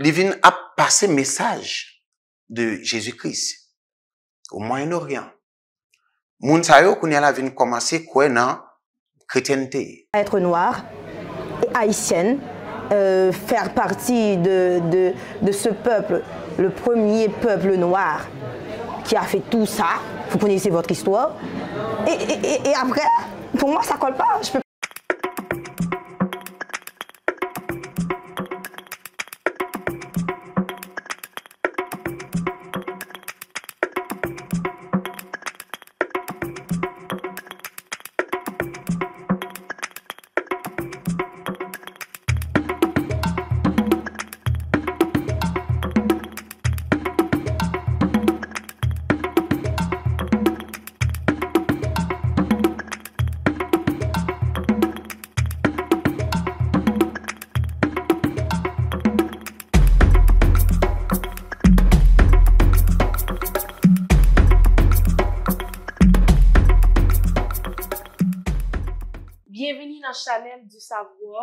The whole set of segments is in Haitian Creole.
Livine a passé passer message de Jésus-Christ au Moyen-Orient. Mon sa yo la chrétienté. Être et haïtienne, euh, faire partie de, de, de, ce peuple, le premier peuple noir qui a fait tout ça, vous connaissez votre histoire, et, et, et après, pour moi ça colle pas. Je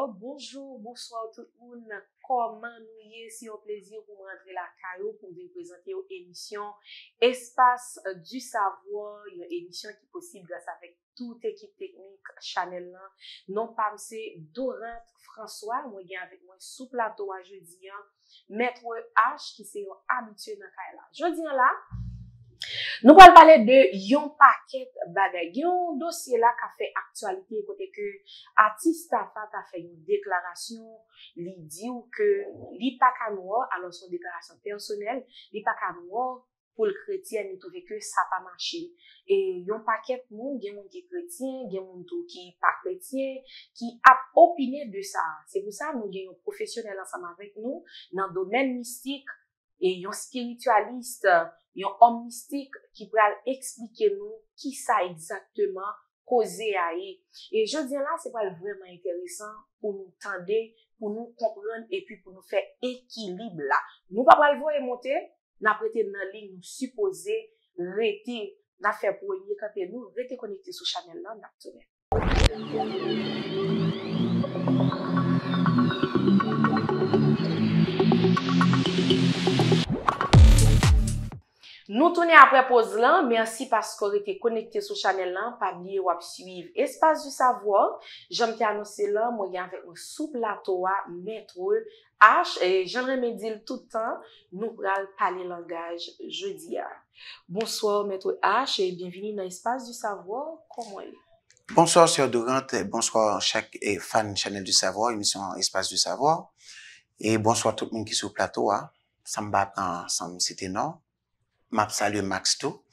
Bonjour, bonsoir tout moun, koman nou ye si yo plezir pou mwen adre la ka yo pou mwen prezante yo emisyon Espace du Savoye, yo emisyon ki posib glas avek tout ekip teknik chanel la. Non pa mse Dorante François, mwen gen avek mwen sou plato a je diyan, Mètre H ki se yo amitye nan ka e la. Je diyan la... Nou pal pale de yon paket bagay, yon dosye la ka fe aktualite, kote ke atis ta pa ta fe yon deklarasyon, li di ou ke li pa ka nou a, alon son deklarasyon personel, li pa ka nou a, pou l'kretien ni touve ke sa pa manche. E yon paket nou gen moun ki pretien, gen moun tou ki pakretien, ki ap opine de sa. Se pou sa nou gen yon profesyonel ansam avek nou nan domen mistik, E yon spiritualiste, yon omistik ki pral explike nou ki sa exakteman koze a e. E jodien la se pral vreman enteresan pou nou tende, pou nou konkrone, e pi pou nou fe ekilib la. Nou pa pral vore mote, na prete nan ling ou suppose, rete na fe proye kante nou rete konekte sou chanel nan naktere. Nou touni aprepoz lan, mersi paskore te konekte sou chanel lan, pa miye wap suyiv Espace du Savoir. Jom te anonsi lan, mwoyan vek mwen sou plato wa Metro H, e jenre medil toutan, nou pral pale langaj jodi a. Bonswa, Metro H, e binvini nan Espace du Savoir, komoye? Bonswa, Sire Dorante, bonswa chak fan chanel du Savoir, emisyon Espace du Savoir, e bonswa tout mwen ki sou plato wa, san bat nan san site nan, map salye max tou.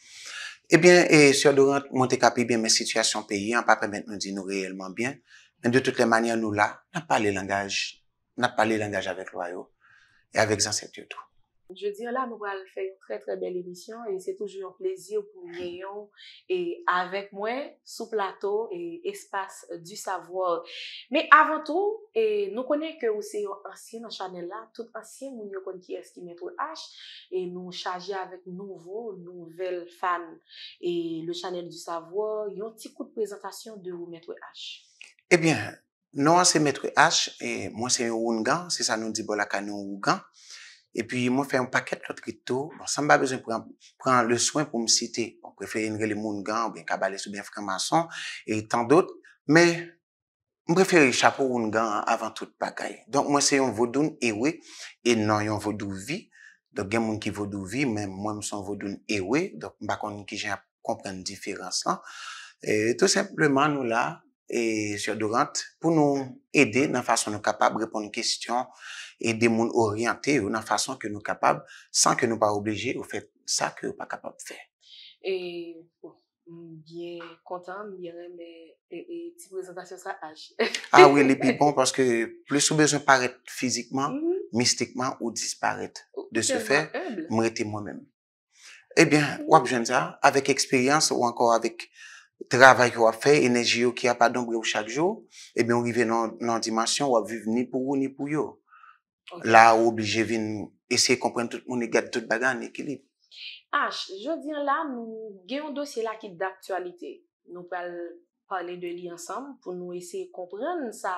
Ebyen, eh e sya douran monte kapi, byen men sityasyon peyi, an pape men nou di nou reyelman byen, men de tout le manyan nou la, nan pale langaj, nan pale langaj avek loyo, e avek zanset yotou. Je diyo la nou al fè yon trè trè bel edisyon E se toujou yon plezyon pou yon E avèk mwen sou plato E espas du savoir Me avèntou Nou konè kè ou se yon asye nan chanel la Tout asye moun yon kon ki eski Mètrou H E nou chaje avèk nouvo Nouvel fan E le chanel du savoir Yon ti kou de prezentasyon de ou Mètrou H Ebyen eh Nou an se Mètrou H Mwen se yon roungan Se sa nou di bol akanyon roungan e pi mwen fè yon pakèt lòt rito, san mba bezèm pran le swen pou msite, mwen bon, prefère yon relè moun gan, mwen kabalè sou, mwen fèrman son, et tan dòt, mwen prefère yon chapou moun gan avant tout bagay. Donk mwen se yon vodoun ewe, et nan yon vodouvi, donk gen moun ki vodouvi, men mwen mson vodoun ewe, donk mba konn ki jè a kompren di fèran san. Et tout simplement nou la, et sè yon dorant, pou nou edè nan fason nou kapab repon yon kestyon, e de moun oryante ou nan fason ke nou kapab, san ke nou pa oubleje ou fet bon, ah bon, mhm. oh, eh mhm. sa ke ou pa kapab fe. E, mwen bien kontan, mwen mwen mwen, e ti prezentasyon sa age. A, we, le pi bon, paske plus ou bezon paret fizikman, mistikman ou disparet, de se fe, mwen rete mwen men. E, ben, wap jen za, avek eksperyans ou anko avek travay wap fe, enerji yo ki a pa donk yo chak jo, e ben, wive nan dimasyon, wap vive ni pou yo, ni pou yo. La ou obligé vi nou esè kompren tout moun e gade tout bagan ekilib. Ach, jò diyan la nou geyon dosye la ki d'aktualite. Nou pal pale de li ansan pou nou esè kompren sa...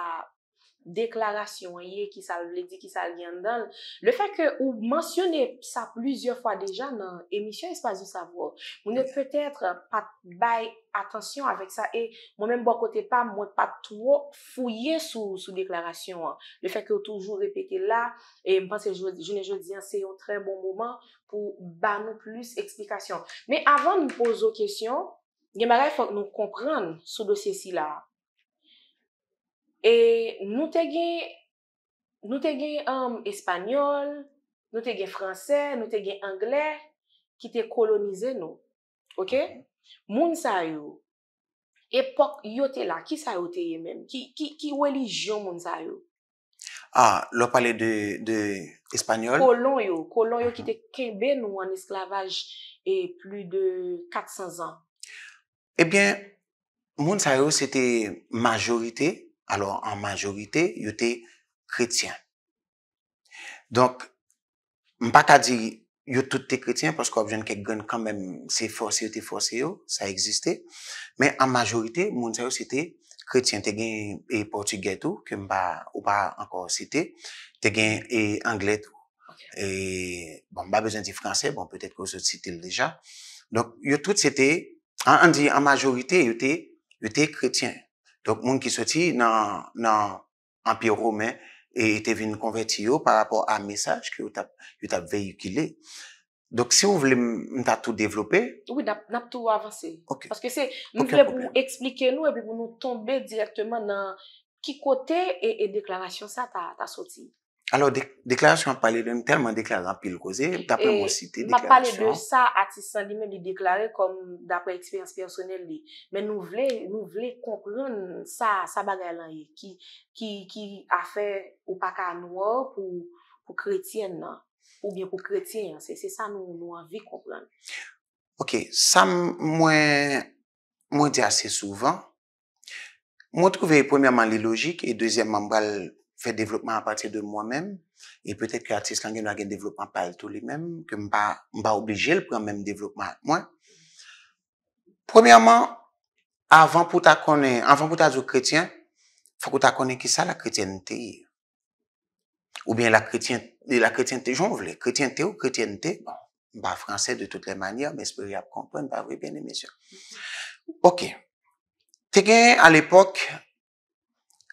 deklarasyon, ye, ki sa le di, ki sa le gen dan. Le fèk ou mensyonè sa plusieurs fwa deja nan emisyon, e spazi sa vò. Mounè pwè tètre pat bay atensyon avèk sa, e moun bon mèm bò kote pa, moun pat two fouye sou deklarasyon. Le fèk ou toujou repete la, e mpansè jounè jò diyan, se yon trè bon mouman pou ban nou plus eksplikasyon. Mè avan nou pozo kèsyon, gen magay fòk nou kompran sou dosè si la. E nou te gen um, espanyol, nou te gen fransè, nou te gen anglè, ki te kolonize nou. Ok? Moun sa yo, epok yo te la, ki sa yo te ye men? Ki wèlijyon moun sa yo? Ah, lò pale de espanyol? Kolon yo, kolon yo ki mhm. te kebe nou an esklavaj e plu de 400 an. Ebyen, moun sa yo, se te majorite... alor an majorite yote kretyen. Donk, mpa ka di yote toute kretyen, posko objen ke gwen kanmen se force yo te force yo, sa existe, men an majorite moun se yo site kretyen, te gen e Portugay tou, ke mpa ou pa ankor site, te gen e Anglet tou, e bon ba bezon di Fransè, bon petet kon se site le deja. Donk, yote toute site, an di an majorite yote kretyen, Donk moun ki soti nan Empire Romain e ite vin konverti yo par rapport a mesaj ki yo tap veyu ki le. Donk se ou vle mta tou developpe? Oui, nap tou avanse. Ok. Paske se mwen vle moun explike nou e vle moun nou tombe direktman nan ki kote e deklarasyon sa ta soti. Alors, deklarasyon a pale de m, telman deklarasyon apil koze, d'apre m wosite deklarasyon. Ma pale de sa atisan li men li deklaray kom d'apre eksperyans personel li. Men nou vle, nou vle konkron sa bagay lan yi, ki a fe ou paka an wop ou kretyen nan, ou bien pou kretyen. Se sa nou an vi konkron. Ok, sa mwen mwen di ase souvan. Mwen trove pou mwen man li logik e deuxième man bal fè dèvelopman apatir dè mwen men, e pètè kè atis lan gen nou a gen dèvelopman pa el tou li men, ke mba oblijel prè mwen mèm dèvelopman mwen. Premèman, avan pou ta konen, avan pou ta zou kretien, fè pou ta konen ki sa la kretientè. Ou bien la kretientè, la kretientè, joun vle, kretientè ou kretientè, bon, mba fransè de tout le manye, mbe espè rè ap kompè, mba vwe bène mè sè. Ok. Tè gen, al epok,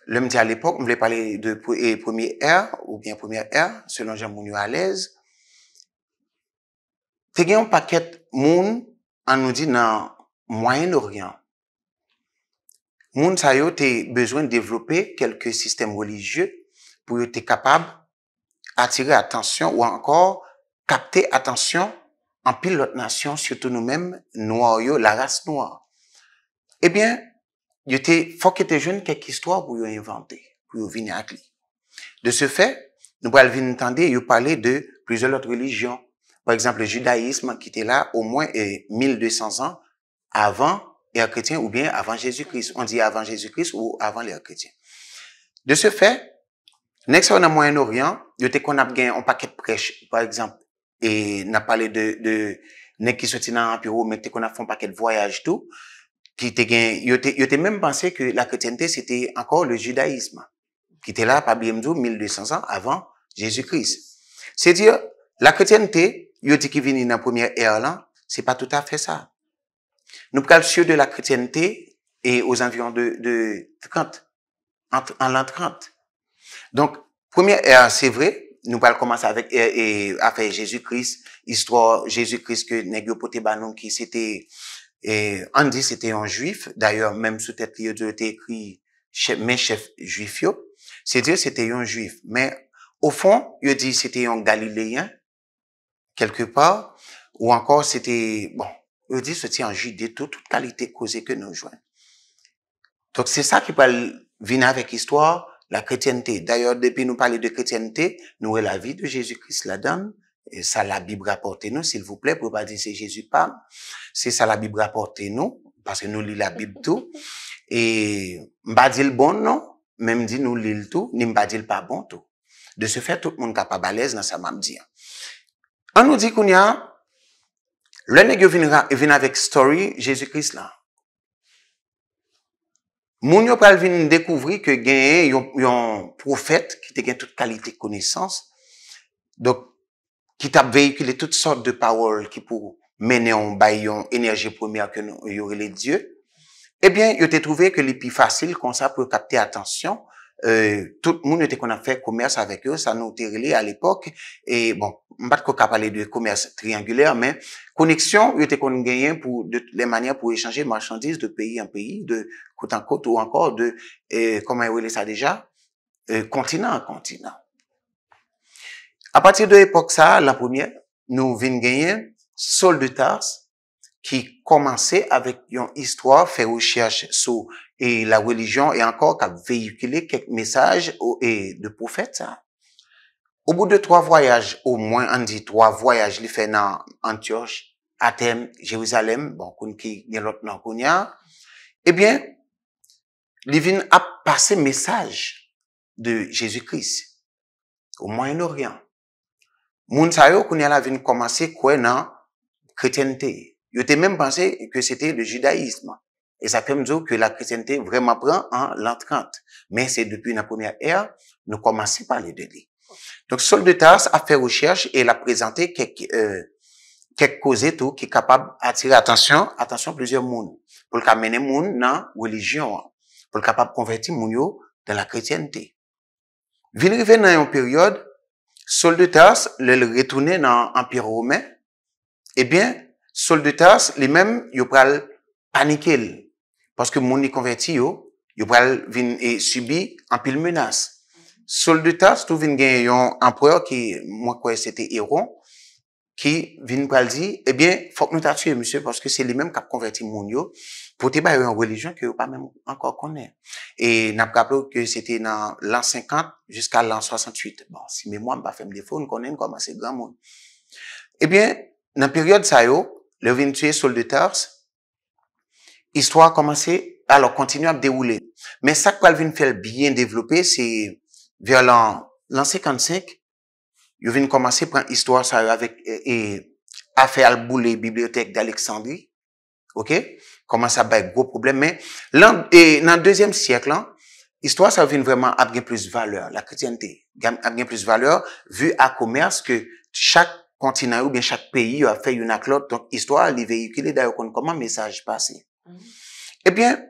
Le mte a l'epok, m vle pale de e premier R, ou bien premier R, selon jan moun yo a lez. Te gen yon paket moun an nou di nan Moyen-Orient. Moun sa yo te bezwen de devlope kelke sistem religyot pou yo te kapab atire atensyon ou ankor kapte atensyon an pil lot nasyon, syoto nou menm nou a yo la ras nou a. E eh bien... Il te, que kek histoires pour yo pour pou De ce fait, nous pral tande yo de plusieurs autres religions. Par exemple, le judaïsme qui était là au moins 1200 eh, ans avant les chrétiens ou bien avant Jésus-Christ. On dit avant Jésus-Christ ou avant les chrétiens. De fait, fait, nek sa a Moyen-Orient, yo te a ap un paquet de prêches, par exemple, et na parlé de, de qui ki dans l'Empire, mais qu'on a un paquet de voyages voyages, qui était même pensé que la chrétienté, c'était encore le judaïsme, qui était là, par bien 1200 ans avant Jésus-Christ. C'est à dire, la chrétienté, il était qui venait dans première ère là, c'est pas tout à fait ça. Nous parlons de la chrétienté et aux environs de, de 30, en, l'an 30. Donc, première ère, c'est vrai, nous parlons commencer avec et, après Jésus-Christ, histoire Jésus-Christ que nous, qui c'était et Andy, c'était un juif. D'ailleurs, même sous tête il était écrit chef, mes chefs juifs. C'est-à-dire, c'était un juif. Mais au fond, il dit c'était un galiléen, quelque part, ou encore c'était, bon, il dit c'était un judé, toute, toute qualité causée que nous joignons. Donc, c'est ça qui parle, venir avec l'histoire, la chrétienté. D'ailleurs, depuis nous parler de chrétienté, nous la vie de Jésus-Christ la donne. sa la bib rapporte nou, s'il vous plè, pou pa di se jésus pa, bon, non? bon se sa la bib rapporte nou, parce nou li la bib tou, e mba di l bon nou, men mdi nou li l tou, ni mba di l pa bon tou. De se fè, tout moun ka pa balèz nan sa mam di. An nou di koun ya, lène yo vin avèk story jésus kris la. Moun yo pral vin n dekouvri ke gen yon profète, ki te gen tout kalite kounisans, dok ki tap veyikile tout sort de pawol ki pou menyon, bayyon, enerje pwemya ke nou yorele diyo, ebyen, yote trouve ke li pi fasil kon sa pou kapte atansyon, euh, tout moun yote kon ap fè komers avèk yo, sa nou terile al epok, e bon, mbat ko kap pale de komers triangulèr, men koneksyon yote kon genyen pou de manyen pou echange marchandise de peyi an peyi, de kote an kote ou an kor de, koman yorele sa deja, kontina an kontina. À partir de l'époque, ça, la première, nous venons gagner Saul de qui commençait avec une histoire, fait recherche sur et la religion et encore qui a véhiculé quelques messages et de prophètes. Ça. Au bout de trois voyages, au moins, on dit trois voyages, il fait dans Antioche, Athènes, Jérusalem, bon, qui l'autre eh bien, il a passé message de Jésus-Christ au Moyen-Orient, Moun sa yo koun yal avin komanse kwen nan kretentè. Yote menm panse ke sete le jidaism. E sa kwen mzou ke la kretentè vreman pran an lantkante. Men se depi nan pounya er, nou komanse pa le deli. Donk solde Tars a fe recherche e la prezante kek euh, kek koze tou ki kapab atire atensyon, atensyon plezion moun. Pol ka mene moun nan weligyon. Pol kapab konverti moun yo de la kretentè. Vin rive nan yon peryode Solde Tars lè lè retounè nan empire roumè, ebyen, eh Solde Tars lè mèm yop pral panike lè, paske mouni konverti yo, yop pral vin e subi anpil menas. Solde Tars tou vin gen yon empreur ki mwen kwe se te eron, ki vin pral di, ebyen, fok nou tatuye, monsye, porske se li menm kap konverti moun yo, pote ba yon relijyon ki yo pa menm ankon konen. E nap kap lou ke se te nan l'an 50, jiska l'an 68. Bon, si menm wan pa fem defon, konen kon bas se dwan moun. Ebyen, nan peryode sa yo, le vin tue soldators, istwa a komansi, alo kontinu ap deroule. Men sa kwa vin fel byen devlopi, se via l'an 55, Yo de commencer prendre histoire ça avec et e, affaire al boulet bibliothèque d'Alexandrie. OK Commence à gros problème mais là et dans deuxième siècle histoire ça vient vraiment à plus plus valeur la chrétienté a gagné plus valeur vu à commerce que chaque continent ou bien chaque pays a fait une acclote donc histoire a véhiculé d'ailleurs comment message passé. Mm. Eh bien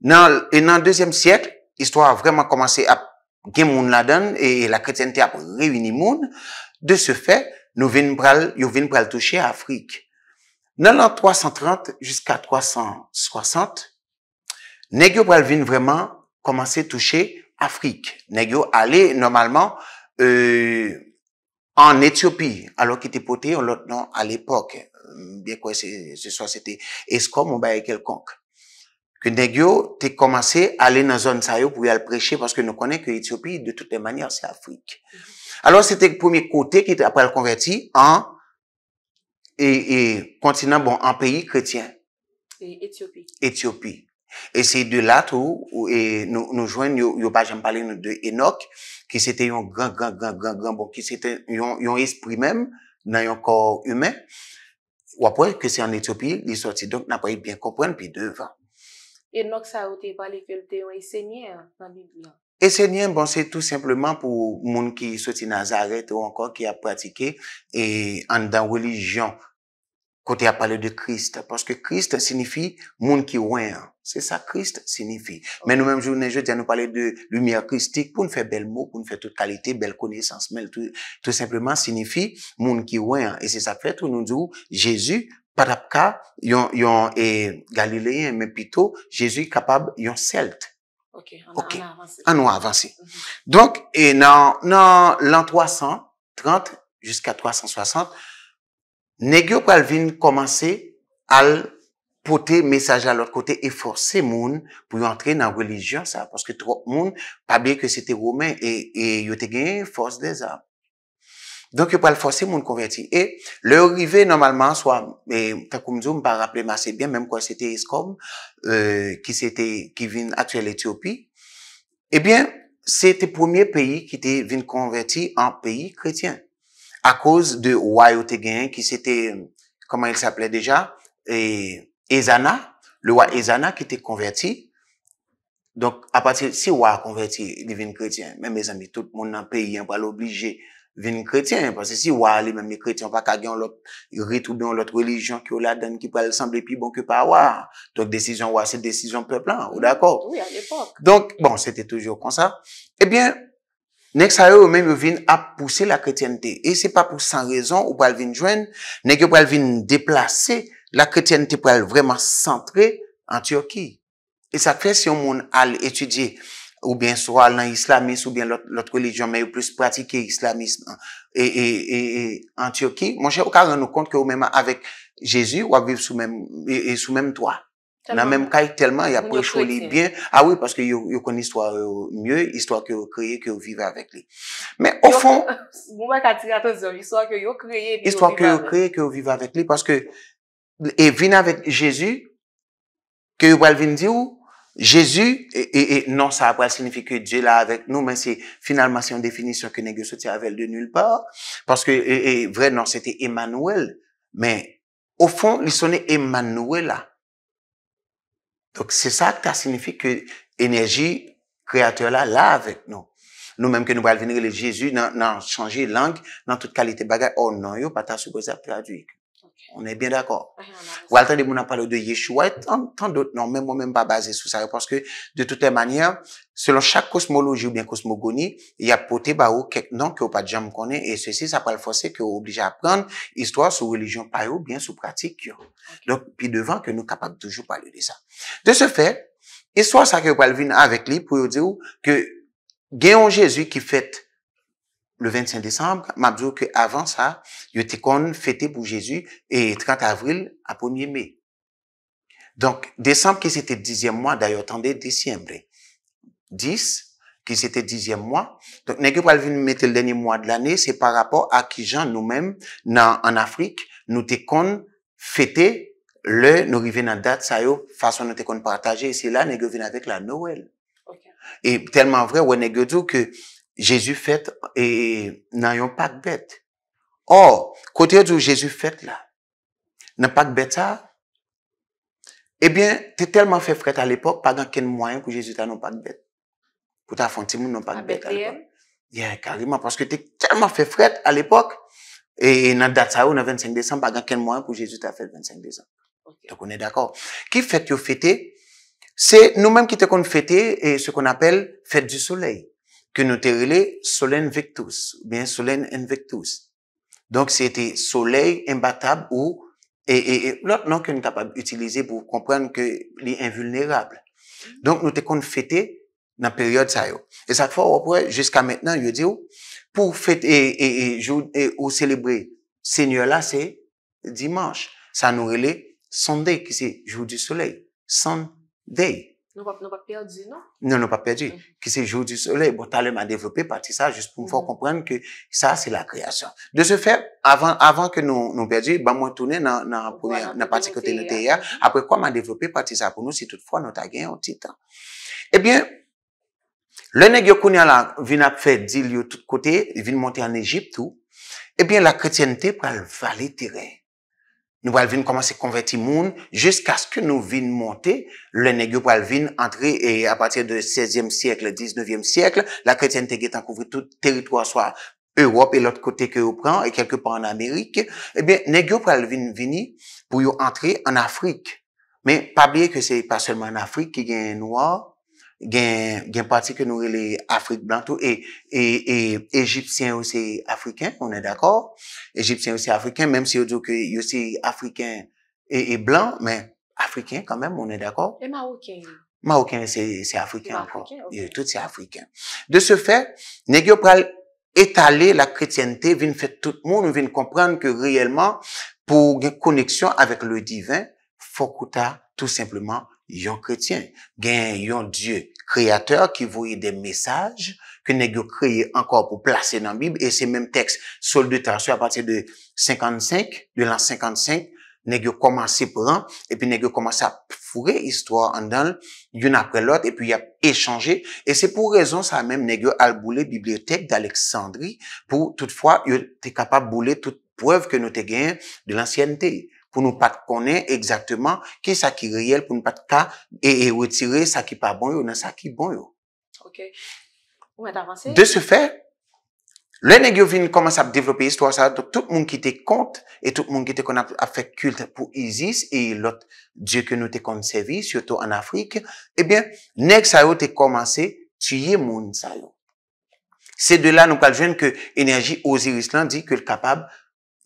dans et deuxième siècle histoire a vraiment commencé à gen moun la den, e, e la kredsen te ap rewini moun, de se fe, nou vin pral touche Afrik. Nan lan 330, jiska 360, negyo pral vin vreman komanse touche Afrik. Negyo ale normalman an e, Etiopi, alo ki te pote an lot nan al epok, bie kwen se sosete eskom ou baye kelkonk. Kwenè gyo te komanse ale nan zon sa yo pou yal preche paske nou konen ke Etiopi, de touten manye, anse Afrik. Alo, se te pwemi kote ki te aprel kongeti an kontinan, bon, an peyi kretien. Etiopi. Etiopi. E se de lat ou nou jwen yo pa jen palen nou de Enoch ki se te yon gran, gran, gran, gran, gran, bon, ki se te yon espri mem nan yon kor humen wapwen ke se an Etiopi li soti. Donk nan paye bien kompwen pi devan. E nok sa ou te pale ke lte ou e sènyen nan Biblia. E sènyen bon se tout simplement pou moun ki soti Nazaret ou ankon ki a pratike e an dan relijyon kote a pale de Krist. Paske Krist sinifi moun ki wè. Se sa Krist sinifi. Men nou mèm jounen je ti an nou pale de lumiè Kristik pou nou fe bel mou, pou nou fe tout kalite, bel koneysans mel. Tout simplement sinifi moun ki wè. E se sa fèt ou nou djou Jésus. Padapka, yon e galileyen men pito, jesu kapab yon selt. Ok, anwa avansi. Mhm. Donc, e nan l'an 330, jiska 360, negyo kwa alvin komanse al pote mesaj la lor kote e force moun pou yon entre nan relijyon sa. Paske trop moun, pa biye ke sete roumen e yote genye force de zan. Donc, il pas forcer mon convertir. Et, le arrivée, normalement, soit, et, t'as comme je me pas rappeler, c'est bien, même quand c'était ESCOM, euh, qui c'était, qui vient Éthiopie. Eh bien, c'était le premier pays qui était venu convertir en pays chrétien. À cause de Wayotegain, qui s'était... comment il s'appelait déjà, et, Ezana, le roi Ezana qui était converti. Donc, à partir, de si a converti, il devient chrétien. Mais mes amis, tout le monde en pays, on va l'obliger. vin kretyen. Pwese si wale men mi kretyen pa kagyon lop rit ou don lot relijyon ki ou la den ki pral sanble pi bon ki pa wale. Tok desizyon wale, se desizyon pe plan. Ou d'akor? Oui, an l'epok. Donk, bon, se te toujou kon sa. Ebyen, eh nenk sa yo men mi vin ap pousse la kretyente. E se pa pou san rezon ou pral vin jwen, nenk yo pral vin deplase la kretyente pral vreman santre an Turki. E sa kres yon moun al etudye e ou bien soral nan islamis, ou bien l'otre kolejyon, men yo plus pratike islamis en Turki, mon chè, ou ka nan nou kont ki yo mèman avèk Jésus, ou avèk viv sou mèm toa. Nan mèm kaj, telman, ya prej chou li byen. A wè, ah paske euh, yo koni sware yo myè, istwa ki yo kreye, ki yo vive avèk li. Men, o fon... Istwa ki yo kreye, ki yo vive avèk li, paske e vin avèk Jésus, ki yo wèl vin di ou, Jezu, e non sa ap wèl signifi ke Dje la avèk nou, men se finalman se yon definisyon ke negyo soti avèl de nul pa, paske, e vre nan, se te Emanouel, men, ou fon, li sonen Emanouela. Donc se sa ak ta signifi ke enerji kreator la la avèk nou. Nou menm ke nou wèl venire le Jezu nan chanji lank nan tout kalite bagay, ou nan yo pata sou bozèp tradwik. On est bien d'accord. Walter de a parlé de Yeshua et tant, d'autres. Non, même moi-même pas basé sur ça. Parce que, de toutes les manières, selon chaque cosmologie ou bien cosmogonie, il y a poté bah, quelques noms que pas jamais connaît. Et ceci, ça peut le forcer que obligé à apprendre histoire sous religion pas ou bien sous pratique. Donc, puis devant que nous capables toujours parler de ça. De ce fait, histoire ça que vous venir avec lui pour dire que, gagnons Jésus qui fait le 25 Desembre, m'abdou ke avan sa, yo te kon fete pou Jezu, e 30 Avril aponye Me. Donk, Desembre ki se te dizem mwa, dayo tande Desembre. Dis, ki se te dizem mwa, donk, negyo pal vi metel denye mwa de l'anye, se par rapor a ki jan nou men, nan Afrik, nou te kon fete le nou rive nan dat sa yo, fason nou te kon pataje, se la negyo vin avek la Noel. E telman vre, wè negyo djou ke Jésus fête et n'ayons pas de bête. Or, côté du Jésus fête là, n'a pas de bête ça, eh bien, t'es tellement fait fret à l'époque, pas dans quel moyen que Jésus t'a non pas de bête. Pour ta nous, non pas de bête à l'époque. Yeah, carrément, parce que t'es tellement fait fret à l'époque, et dans date ça, on a 25 décembre, pas dans quel moyen que Jésus t'a fait le 25 décembre. Donc, on est d'accord. Qui fête que fêté? C'est nous-mêmes qui te qu'on fêter, et ce qu'on appelle fête du soleil. ke nou te rele solen vektous. Bien, solen en vektous. Donk, se te soley imbatab ou, e, e, e, lot non ke nou kapab utilize pou kompren ke li invulnerable. Donk, nou te kon fete nan peryode sa yo. E sa fwa wapre, jeska mennen, yo diyo, pou fete e ou celebre, se nye la se dimanj. Sa nou rele sondei ki se jou di soley. Sondei. Non pa perdi, non? Non, non pa perdi. Mm. Ki se Jou du Soleil, bo talè m'a devlopé pati sa jist pou m'fo komprende mm. ki sa se la kreasyon. De se fè, avan ke nou perdi, ba mwen tounè nan pati kote nou teyè, apre kwa m'a devlopé pati sa pou nou, si tout fwa nou ta gen yon titan. Ebyen, le negyo kounya la vin ap fè di liyo tout kote, vin monte an Egyptou, ebyen la kretyantè pral valitire. Nou walvin koman se konveti moun, jesk aske nou vin monte, le negyo walvin entri, e a patir de 16e siyekle, 19e siyekle, la kretyen tege tan kouvri tout teritwa, swa Europe, e lot kote ke ou pran, e kelkepan an Amerike, e eh ben negyo walvin vini, pou yo entri an Afrik. Men, pa bie ke se pa selman Afrik, ki gen nou wak, il y a partie que nous Afrique blanc et et et égyptien aussi africains, on est d'accord égyptien aussi africain même si on dit que aussi africain et, et blanc mais africain quand même on est d'accord et marocain marocain c'est c'est africain tout c'est africain de ce fait négio étaler la chrétienté vient faire tout le monde vient comprendre que réellement pour une connexion avec le divin faut tout simplement yon kretien, gen yon dieu kreator ki voye de mesaj ke negyo kreye ankor pou plase nan bib, e se menm tekst sol de trasyon apate de 55, de lan 55, negyo komanse pran, e pi negyo komanse ap fure istwa an dan, yon apre lot, e pi ap echange, e se pou rezon sa menm negyo alboule bibliotek d'Alexandri, pou toutfwa yon te kapaboule toutpwev ke nou te gen de lansyantei. pou nou pat konen ekzaktman ki sa ki riyel, pou nou pat ka e wetire e sa ki pa bon yo, nan sa ki bon yo. Ok. Ou mwen avanse? De se fe, lwen ek yo vin koman sa ap devlope istwa sa yo, tout moun ki te kont, et tout moun ki te kon ap fek kult pou Isis, e lot diyo ke nou te konservi, syoto an Afrik, ebyen, eh nek sa yo te komanse, tiye moun sa yo. Se de la nou kaljen ke enerji oziris lan, di ke l kapab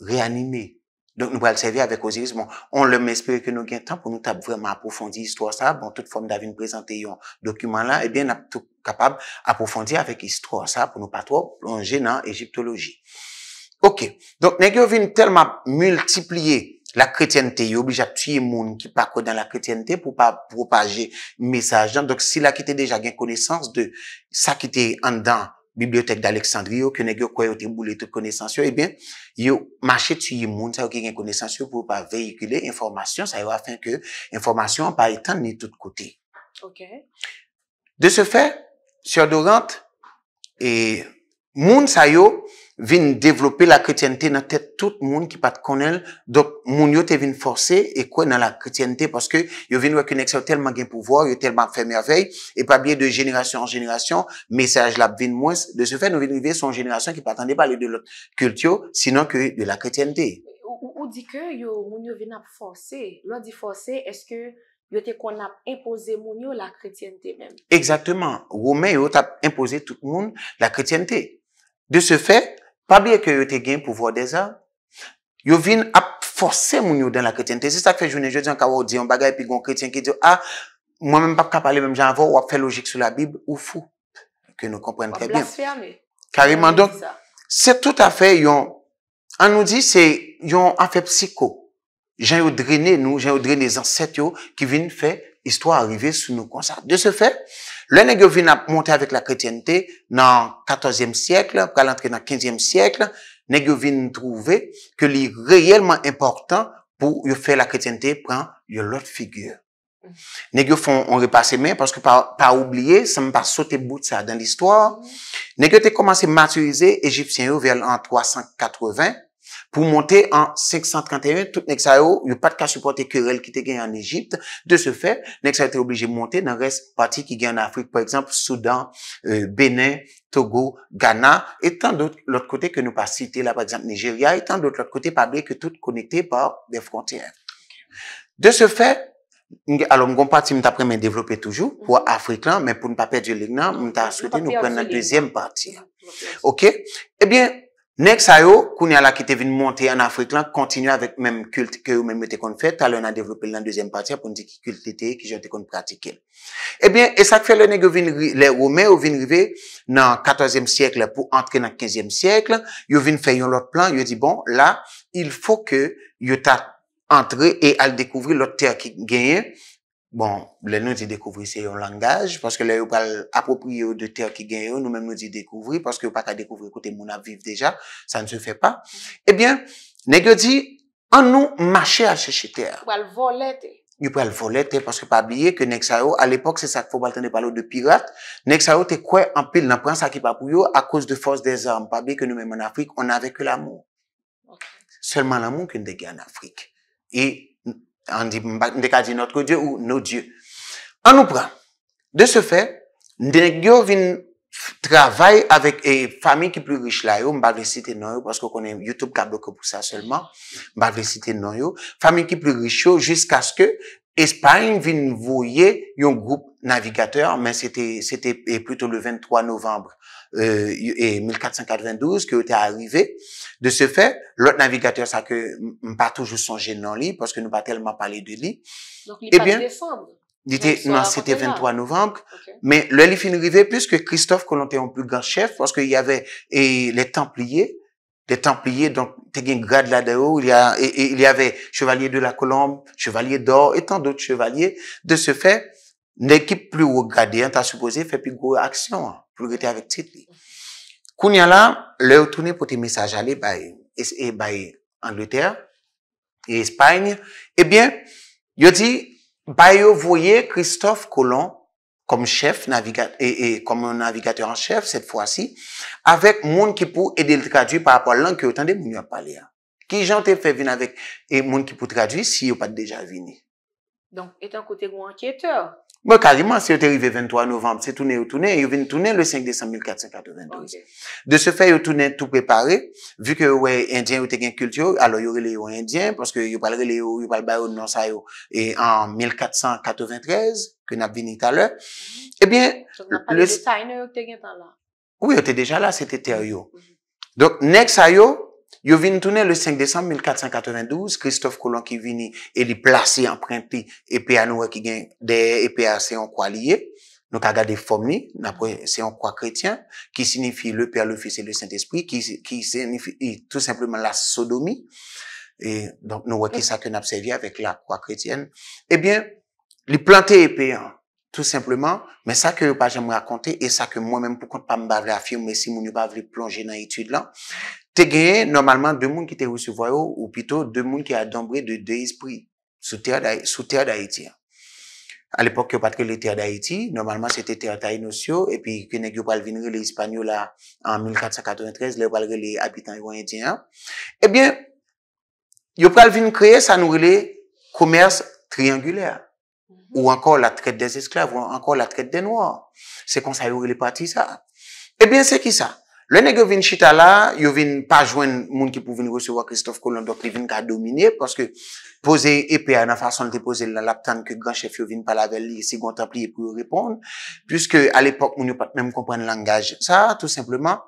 reanimé. Don nou pral seve avèk o ziris, bon, on lèm espere ke nou gen tan pou nou tap vreman apofondi istwa sa, bon, tout fòm Davin prezante yon dokumen la, ebyen eh ap tout kapab apofondi avèk istwa sa pou nou patro plongè nan Egyptologie. Ok, don, negyo vin telman multiplye la kretyente, yo bijap tiye moun ki pakò dan la kretyente pou pa propaje mesaj jan, don, sila ki te deja gen konesans de sa ki te andan yon, Bibliotek d'Alexandrie, yo kene gyo kwe yo te mboule tout konesans yo, e ben, yo machet su yi moun sa yo kene konesans yo pou pa veyikile informasyon sa yo, afin ke informasyon pa etan ni tout kote. De se fe, sèr Dorante, e moun sa yo, vin devlopè la kretientè nan tèt tout moun ki pat konel, dok moun yo te vin forse, e kwen nan la kretientè, paske yo vin wèk yon eksel telman gen pouvo, yo telman fèmè avèy, e pa bie de jenerasyon an jenerasyon, mesèj la vin mwen, de se fè, nou vin rive son jenerasyon ki patande pa lè de lòt kultyo, sinon kè yon la kretientè. Ou di kè yo moun yo vin ap forse, lò di forse, eske yo te konap impose moun yo la kretientè men? Eksatèman, woumen yo tap impose tout moun la kretientè. De se fè, Pas bien que yo te gen pouvoir des arts. Yo venez à forcer moun dans la chrétienté. C'est ça que fait journée dis an ka ou di on et puis un chrétien qui dit ah moi même pas capable parler même j'en avoir, ou à faire logique sur la Bible ou fou que nous comprenons très bien. Carrément donc c'est tout à fait on nous dit c'est un affaire psycho. J'ai yo drainé nous, j'ai yo drainé les ancêtres qui viennent faire histoire arriver sous nos concerts. De ce fait, Le negyo vin ap montè avèk la kretientè nan 14èm sièkle, pral antre nan 15èm sièkle, negyo vin trouve ke li reyèlman importan pou yo fè la kretientè pran yo lot figyur. Negyo fon, on ri pa semen, paske pa oubliye, semen pa sote bout sa dan l'histoire, negyo te komanse maturize Egipsyen yo vèl an 380. pou monte an 531, tout nek sa yo, yo pat ka supporte kerel ki te gen an Egypte, de se fe, nek sa yo te oblige monte nan res pati ki gen an Afrik, par eksemp, Soudan, euh, Benin, Togo, Ghana, etan dot lot kote ke nou pa site la, par eksemp Nigeria, etan dot lot kote pa bleke tout konekte par def frontiere. De se fe, alo mgon pati mta premen devlope toujou, pou mhm. Afrik lan, men pou mpa pe di lignan, mta aswete nou premen nan dwezyem pati. Ok? Ebyen, eh Nèk sa yo, kouni ala ki te vin monte an Afrik lan, kontinu avèk mèm kult ki yo mèm yo te kon fè, talè nan devlopè lè nan deuxième pati apon di ki kulti te ki yo te kon pratike. Ebyen, eh esak fè lè nèk yo vin le wome, yo vin rive nan 14e siyekle pou antre nan 15e siyekle, yo vin fè yon lot plan, yo di bon, la, il fò ke yo ta antre e al dekouvri lot ter ki genye. Bon, le nou di dekouvri se yon langaj, paske le yo pal apopou yo de ter ki gen yo, nou men me di dekouvri, paske yo pa ka dekouvri kote moun aviv deja, sa nou se fe pa. Ebyen, neg yo di, an nou mache a cheche ter. Yo pal volete. Yo pal volete, paske pa biye ke nek sa yo, al epok se sak fo baltene palo de pirat, nek sa yo te kwe anpil nan pransa ki papou yo, akous de fos de zanm. Pa biye ke nou men men Afrik, on avek l'amou. Selman l'amou ke nou dekye an Afrik. E... An di mbak dekadi notre die ou nou die. An nou pran. De se fe, n denek yo vin travay avik e fami ki pli riche la yo, mbak le site nan yo, pasko konen YouTube kab loke pou sa selman, mbak le site nan yo, fami ki pli riche yo, jisk aske Espany vin voye yon group navigateur, men se te pli to le 23 novembre 1492 euh, e ki yo te arrive. De se fè, lòt navigatèr sa ke mpa toujou son gen nan li, poske nou pa telman pale de li. Ebyen, ditè, nan, sete 23 nouvank, men lè li fin rive pluske Christophe Colomb te yon plus grand chef, poske y ave, e, lè Templier, lè Templier, donk, te gen grad la de ou, e, e, y ave Chevalier de la Colomb, Chevalier d'or, etan d'otre Chevalier, de se fè, nèkip plus ou gradé, an ta soupozé, fè pi gwo aksyon, pou gwete avèk tit li. Koun ya la, lè ou tounè pou te mesaj ale, ba e Angleterre, e Espagne, ebyen, yo ti, ba yo voye Christophe Colomb, kom chef, e, e kom navigatèr an chef, set fwa si, avek moun ki pou edel tradwi pa apwa lank yo tande, moun yo apalè a. Ki jan te fè vin avek, e moun ki pou tradwi si yo pat deja vini. Donk, etan kote gwo ankyete, a? Mwen kariman, se yo te rive 23 novem, se toune yo toune, yo ven toune le 5 desan 1492. De se fe yo toune tout pepare, vu ke wè indyen yo te gen kultur, alo yo rele yo indyen, paske yo pal rele yo, yo pal bayo non sa yo, e an 1493, ke nap veni taler. Ebyen... Eh Ton ap pale de sa yon yo te gen tala? Ou yo te deja la, se te teyo yo. Donk, nek sa yo... Yo vini toune le 5 Desembe 1492, Christophe Colomb ki vini e li plase yon prenti epea nou wè ki gen de epea seyon kwa liye. Nou ka gade fom ni, napre seyon kwa kretien, ki signifi le Père, le Fils et le Saint-Esprit, ki signifi tout simplement la sodomie. Et donc nou wè ki sa ken apsevi avèk la kwa kretien. Ebyen, eh li plante epea, tout simplement, men sa ke yo pa jem raconte, e sa ke mwen men pou kon pa mba vre afirme si moun yo pa vre plonge nan etude lan, Se genye, normalman, de moun ki te rousi voyo, ou pito, de moun ki a dombre de de espri, sou ter d'Haïti. A l'epok ki yo patre le ter d'Haïti, normalman, se te ter ta inosyo, e pi kene ki yo pral vinre le Hispanyo la, an 1493, le pral vinre le habitant yon etien. Eh Ebyen, yo pral vin kreye sa noure le koumers triangulèr, ou ankor la tret de zesklav, ou ankor la tret de nouar. Se kon sa yore le pati sa. Ebyen, eh se ki sa? Lenèk yo vin chita la, yo vin pa jwen moun ki pou vin resuwa Christophe Colomb, dok li vin ka domine, paske pose epè anan fason te pose lalaptan ke gran chèf yo vin pala gèl si gontan pli e pou yo repond, pyske al epok moun yo pat mèm kompwen langaj. Sa, tout simplement,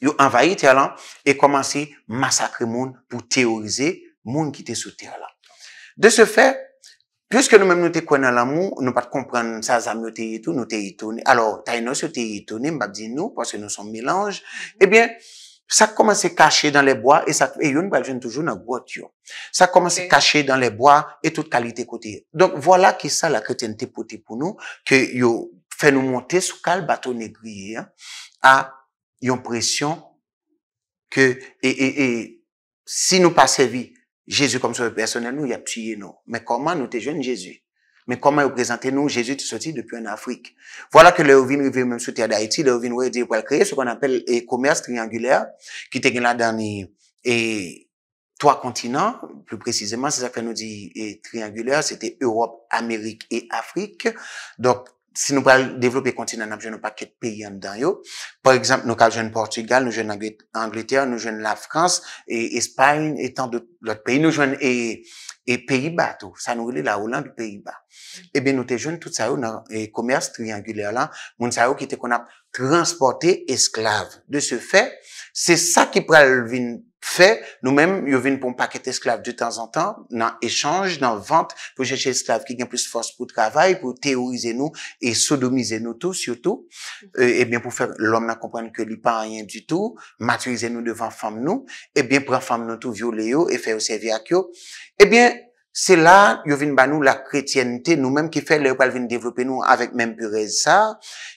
yo envayi tè alan e komanse masakre moun pou teorize moun ki te sou tè alan. De se fè, Piske nou menm nou te kwen alamou, nou pat kompren sa zamyote etou, nou te itouni. Alors, tay nou eh se te itouni, mbap di nou, pwase nou son milanj. Ebyen, sa koman se kache dan le boya, e yon wap jen toujou nan gwot yon. Sa koman se kache dan le boya, e tout kalite koteye. Donk, wala ki sa la kreten te poti pou nou, ke yon fè nou monte sou kal baton e griye, a yon presyon ke, e, e, e, si nou pa sevi, Jésus comme le personnel, nous, il a tué nous. Mais comment nous es jeune Jésus? Mais comment représenter nous Jésus tu sorti depuis en Afrique? Voilà que le même sous terre d'Haïti, le ouais, dire pour créer ce qu'on appelle commerce triangulaire, qui était là dans et, trois continents, plus précisément, c'est ça que nous dit et triangulaire, c'était Europe, Amérique et Afrique. Donc, Si nou pral devlope kontina nan ap jwen nou paket peyi an dan yo, par ekzamp nou kal jwen Portugal, nou jwen Angleterre, nou jwen la Frans, e Espany etan lout peyi, nou jwen e, e peyi ba to, sa nou rele la Hollande peyi ba. Ebe nou te jwen tout sa ou nan e komers trianguler lan, moun sa ou ki te kon ap transporte esklav. De se fe, se sa ki pral vin... Fè, nou mèm, yo vin pou mpa ket esklav du tan zan tan, nan echange, nan vante, pou chèche esklav ki gen plus fòs pou travay, pou teorize nou, e sodomize nou tou, siotou, ebyen pou fè l'om nan kompran ke li pa a yen di tou, maturize nou devan fòm nou, ebyen pou an fòm nou tou vio le yo, e fè ou se vi ak yo. Ebyen, eh se la, yo vin ba nou la kretiyanite nou mèm ki fè, yo pal vin devopè nou avèk mèm purez sa,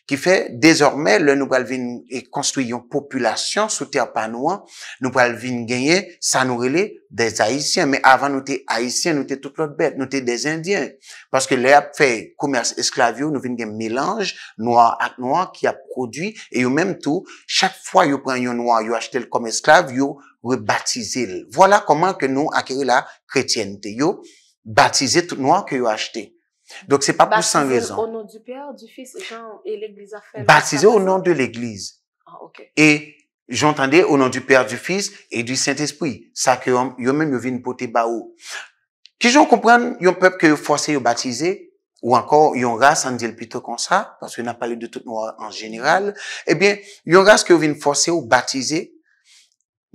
Ki fè, dezormè, lè nou pral vin e yon populasyon sou tèr pa nou an, nou pral vin genye, sa nou rele de zayisyen. Mè avan nou te zayisyen, nou te tout lòt bet, nou te de zayisyen. Paske lè ap fè koumerse esklavyo, nou vin genye mélange nou an ak nou an ki ap prodwi. E yo mèm tou, chak fwa yo pran yon nou an, yo achete lè kom esklav, yo rebatize lè. Vwala koman ke nou akere la kretyente, yo batize tout nou an ki yo achete. Donc, c'est pas pour sans raison. au nom du Père, du Fils Jean, et l'Église a fait. Baptisé au nom de l'Église. Ah, ok. Et j'entendais au nom du Père, du Fils et du Saint-Esprit. Ça que eux même eu une pote bas Qui j'en comprenne, un peuple qui est forcé au baptiser, ou encore yon race, on dit plutôt comme ça, parce qu'on a parlé de tout noir en général, eh bien, yon race que est forcé ou Il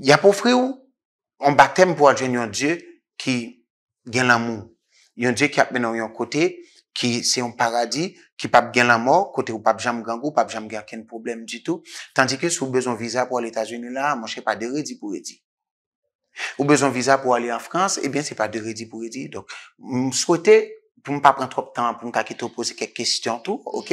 y a pour frère on baptême pour adjoindre un Dieu qui gagne l'amour. Il y un Dieu qui a mené un côté, ki se yon paradis, ki pape gen la mor, kote ou pape jam gangou, pape jam gen ken problem di tou, tandi ke sou bezon viza pou al Etats-Unis la, monshe pa de redi pou redi. Ou bezon viza pou ali an Frans, ebyen eh se pa de redi pou redi, donk m souwete... pou m pa pren trop tan, pou m ka ki te pose kek kestyon tou, ok?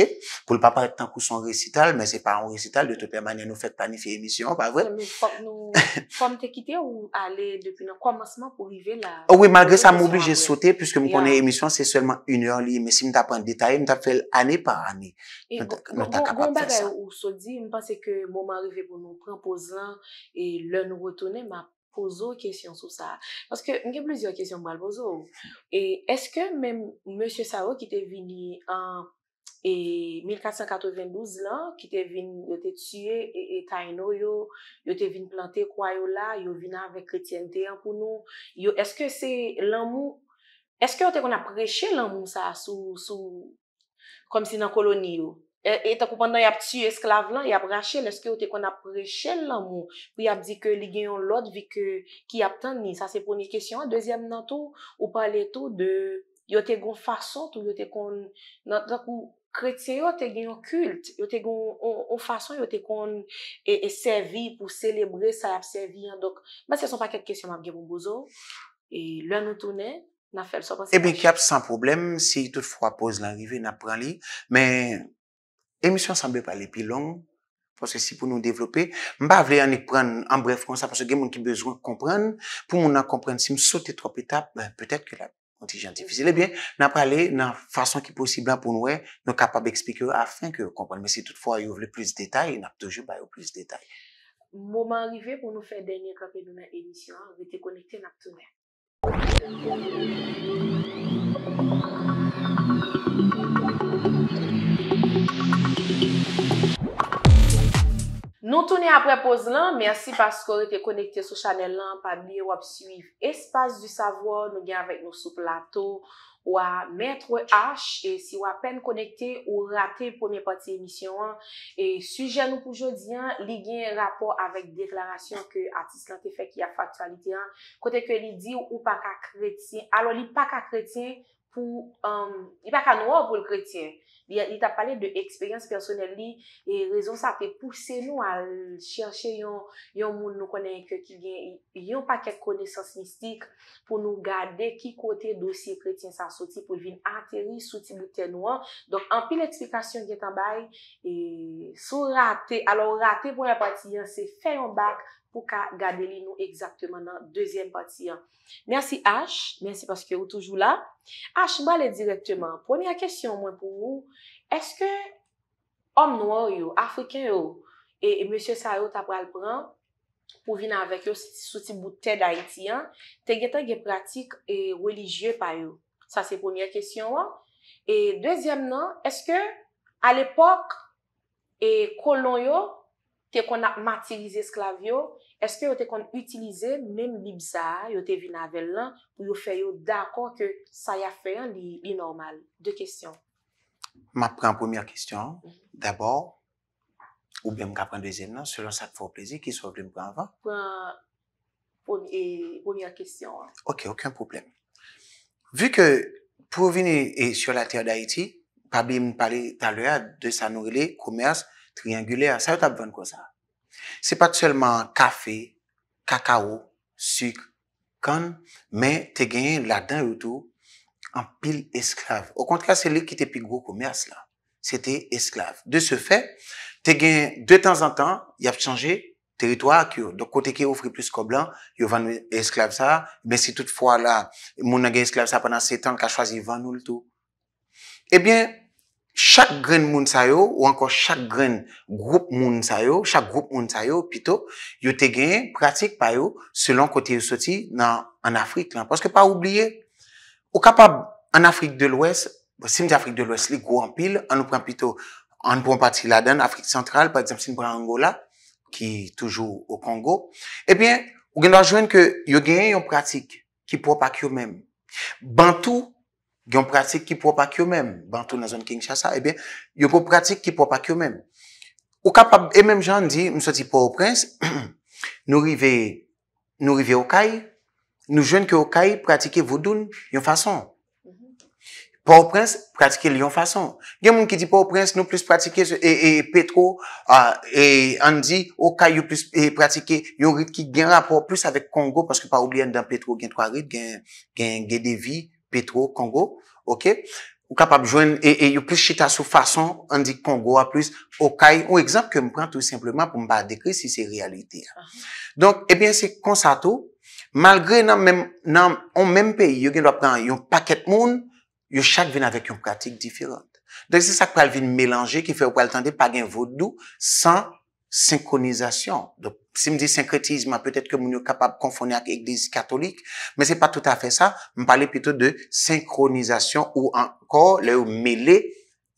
Pou l pa pare tan kousan resital, men se pa an resital, de tout permane nou fet panifi emisyon, pa vwe. Mwen fok nou, fok nou te kite ou ale depi nan kouanmanseman pou vive la... Ouwe, malgre sa m oubli jè sote, pwiske m konen emisyon, se selman yon li, men si m ta pren detay, m ta fel ane par ane. M ta kapap fè sa. Mwen bère ou soldi, m panse ke mouman rive pou nou premposan, e lè nou retone, m ap. pozo kesyon sou sa. Paske, nge blizyo kesyon mal bozo ou. E eske men Monsie Saou ki te vini an 1492 e lan, ki te vini, yo te tsye, e, e yo te vini plante kwayo la, yo vina ave kretyente an pou nou. Yo eske se lan mou, eske yo te kon apreche lan mou sa sou kom si nan koloni yo. E, e takou pandan y ap tsu esklave lan, y ap rachel, eske yo te kon ap rechel lan mou. Pou y ap di ke li genyon lot vi ke ki ap tan ni. Sa se poni kesyon an. Dezyen nan tou, ou pale tou de, yo te kon fason tou, yo te kon... Takou, kretse yo te genyon kult, yo te kon fason, yo te kon e, e servi pou selebrer sa ap servi an. Dok, ba se son pa ket kesyon ap genyon bozo. E lwen nou toune, na fel sa panse. Ebe ki ap san problem, si tout fwa pose lan rive, na pran li. l'emisyon sanbe pale pilon, pou se si pou nou devlope, mba vle ane pren en bref fransa, pou se gen moun ki bezwen kompren, pou moun ane kompren, si m sou te trop etap, pe tèk ke la kontijen difizil, ebyen nan prale nan fason ki posibla pou nou e, nou kapab ekspike ou afen ke kompren, mwen se tout fwa yo vle plus detay, nap toujou bayo plus detay. Mouman rive pou nou fè denye kapè dounan emisyon, vete konekte nap tou mè. Mouman rive pou nou fè denye kapè dounan emisyon, Nou toune aprepoz lan, mersi paskore te konekte sou chanel lan, pa mi wap suiv espas du savo, nou gen avèk nou sou plato, wap mètre h, si wap pen konekte ou rate pou mè pati emisyon an, e sujen nou pou jodi an, li gen rapor avèk deklarasyon ke atis lan te fèk ya faktualite an, kote ke li di ou pa ka kretien, alo li pa ka kretien pou, euh, li pa ka nou wap pou l kretien, li ta pale de eksperyans personel li e rezon sa te pousse nou al chenche yon moun nou konen ke ki gen yon pa ket kone sans mistik pou nou gade ki kote dosye preten sa soti pou vin ateri soti bouten nou an donk anpi l eksplikasyon gen tanbay sou rate alo rate pou yon pati gen se feyon bak pou ka gade li nou ekzakteman nan dezyen pati an. Mersi Ash, mersi paske ou toujou la. Ash, ba le direktyman. Pwemy a kesyon mwen pou ou, eske om nou an ou yo, Afriken yo, e Monsie Sao tapal pran, pou vinan avek yo, soti bouten da iti an, te getan ge pratik e religye pa yo. Sa se pwemy a kesyon wan. E dezyen nan, eske al epok, e kolon yo, te kon a matirize esklav yo, eske yo te kon utilize men libsa yo te vinavel lan, ou yo fe yo dako ke sa ya fe yon li normal? De kestyon. Ma pren pwemye kestyon, mm-hmm. dabor, ou bem kapren dezen non, nan, selon sa te fwo plezi, ki sou prem preman. Pwen pwemye kestyon. Ok, okyen pwem. Vu ke pou vini e syo la teyo da iti, pa bim pale talwea de sa nou le koumers triangulaire, ça va être comme ça. C'est pas seulement café, cacao, sucre, canne, mais t'es gagné là-dedans tout en pile esclave. Au contraire, c'est lui qui était plus gros commerce là. C'était esclave. De ce fait, t'es gagné de temps en temps, il y a changé territoire qui donc côté qui offre plus qu'au blanc va vend esclave ça mais si toutefois là mon esclave ça pendant 7 ans qu'a choisi vendre tout eh bien chak gren moun sa yo ou ankon chak gren grop moun sa yo, chak grop moun sa yo pito, yo te genye pratik pa yo selon kote yo soti nan Afrik lan. Paske pa oubliye ou kapab an Afrik de l'Ouest, si m di Afrik de l'Ouest li gwo an pil, an nou pran pito an nou pran pati la den, Afrik sentral, pati zem sin pran Angola, ki toujou o Kongo, e bien, ou genwa jwen ke yo genye yon pratik ki pran pati yo men. Bantou Gyon pratik ki pou apak yon menm. Bantou nan zon King Shasa, e eh ben, yon pou pratik ki pou apak yon menm. Ou kapab, e menm jan di, msoti pou ou prens, nou rive, nou rive ou kay, nou jwen ki ou kay pratike vodoun, yon fason. Pou ou prens, pratike lyon fason. Gyon moun ki di pou ou prens, nou plus pratike e, e Petro, e an di, ou kay ou plus e pratike yon rit ki gen rapor plus avek Kongo paske pa ou li yon dan Petro gen 3 rit, gen Gedevi, petro, kongo, ok? Ou kapab jwen, e, e yo plis chita sou fason an di kongo a plis, okay, ou ekzamp ke mpren tout simpleman pou mba dekri si se realite. Donk, ebyen se konsato, malgre nan on menm peyi, yo gen lwa pran yon paket moun, yo chak ven avèk yon pratik diferent. Donk se sa kwa lvin melanje, ki fe ou kwa ltande pa gen vodou, san Sinkronizasyon. Se m di synkretizman, petèt ke moun yo kapab konfoni ak ek diz katolik, men se pa tout afe sa, m pale pitou de sinkronizasyon ou ankor le ou mele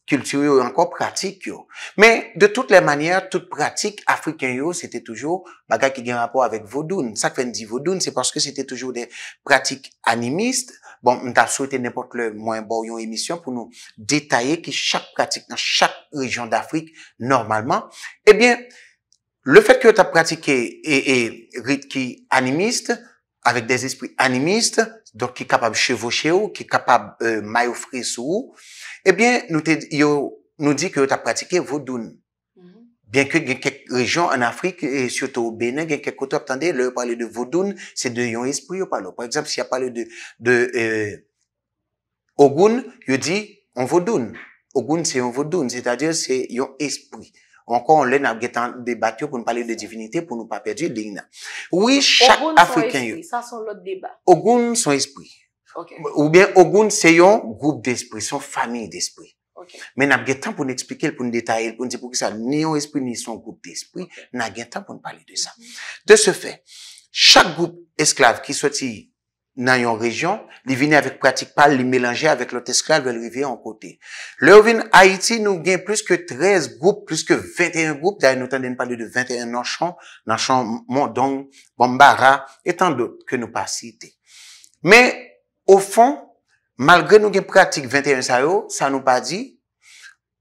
kulturyo ou ankor pratik yo. Men, de tout le manyer, tout pratik, Afriken yo, sete toujou baga ki gen rapor avek Vodoun. Sa kwen di Vodoun, se paske sete toujou de pratik animist, Bon, mta sou ete nepot le mwen bo yon emisyon pou nou detaye ki chak pratik nan chak rejyon d'Afrik normalman. Ebyen, eh le fet ki euh, eh yo ta pratike e rit ki animiste, avek des espri animiste, dok ki kapab chevoche ou, ki kapab mayoufri sou ou, ebyen, yo nou di ki yo ta pratike vodoun. Bien que il y a quelques régions en Afrique, et surtout au Bénin, il y a quelques côtés, attendez, là, parler de Vodoun, c'est de yon esprit, parle. Par exemple, s'il y a parlé de, de, euh, Ogun, il dit, on Vodoun. Ogun, c'est on Vodoun, c'est-à-dire, c'est yon esprit. Encore, on l'a n'a débattu pour nous parler de divinité, pour nous pas perdre l'igna. Oui, chaque Ogun Africain, ça, sont l'autre débat. Ogun, son esprit. Ou bien, Ogun, c'est un groupe d'esprit, son famille d'esprit. Men ap gen tan pou n'explike l pou n'detaye l pou n'di pou ki sa ni yon espri ni son goup d'espri. Nan gen tan pou n'pale de sa. De se fe, chak goup esklav ki soti nan yon rejon, li vini avik pratik pal, li melanje avik lot esklav vel rivye an kote. Le ouvin Haiti nou gen plus ke 13 goup, plus ke 21 goup, da yon notan de n'pale de 21 nanshan, nanshan mondong, bombara, etan dot ke nou pa site. Men, ou fon... Malgre nou gen pratik 21 sa yo, sa nou pa di,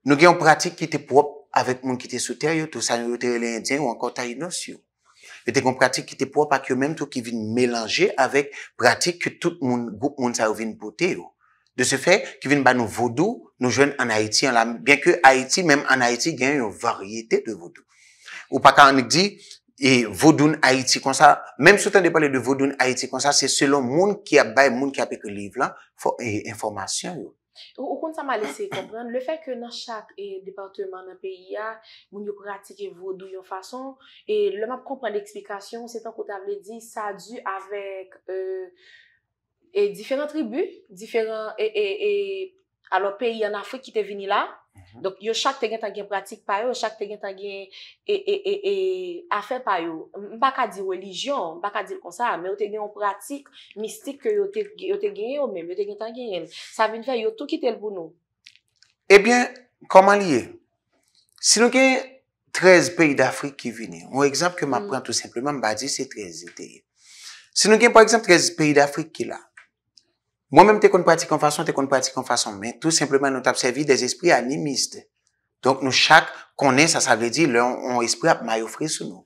nou gen yon pratik ki te pwop avèk moun ki te souter yo, tou sa nou yotere le indyen ou ankon ta inos yo. E te kon pratik ki te pwop ak yo mèm tou ki vin mélanger avèk pratik ki tout moun sa yo vin pote yo. De se fè, ki vin ba nou vodou, nou jwen an Haiti, an la... Bien ke Haiti, mèm an Haiti gen yon varieté de vodou. Ou pa ka anik di... E vodoun haiti konsa, menm sou tan de pale de vodoun haiti konsa, se selon moun ki a bay moun ki a peke liv lan, fò e informasyon yo. Okon sa ma lese kebran, le fek nan chak e, departement nan peyi ya, moun yo kreatike vodoun yo fason, e lèman kompran de eksplikasyon, se tan kou ta vle di, sa du avèk e, e diferan tribu, diferan, e, e alò peyi an Afrik ki te vini la. Mhm. Donk yo chak te gen tan gen pratik pa yo, chak te gen tan gen e, e, e, afen pa yo. Mba ka di religion, mba ka di konsa, mbe yo te gen yon pratik mistik ke yo te gen yon mbe, yo te gen tan gen yon. Sa vin fè yo tout ki tel pou nou. Ebyen, eh koman liye? Si nou gen 13 peyi d'Afrik ki vine, mwen ekzamp keman mm. pran tout simplement mba di se 13 ete. Si nou gen par ekzamp 13 peyi d'Afrik ki la, Mwen menm te kon pratik kon fason, te kon pratik kon fason, men tout simplement nou tap servi des espri animiste. Donk nou chak konen, sa sa ve di, lè on espri ap may ofri sou nou.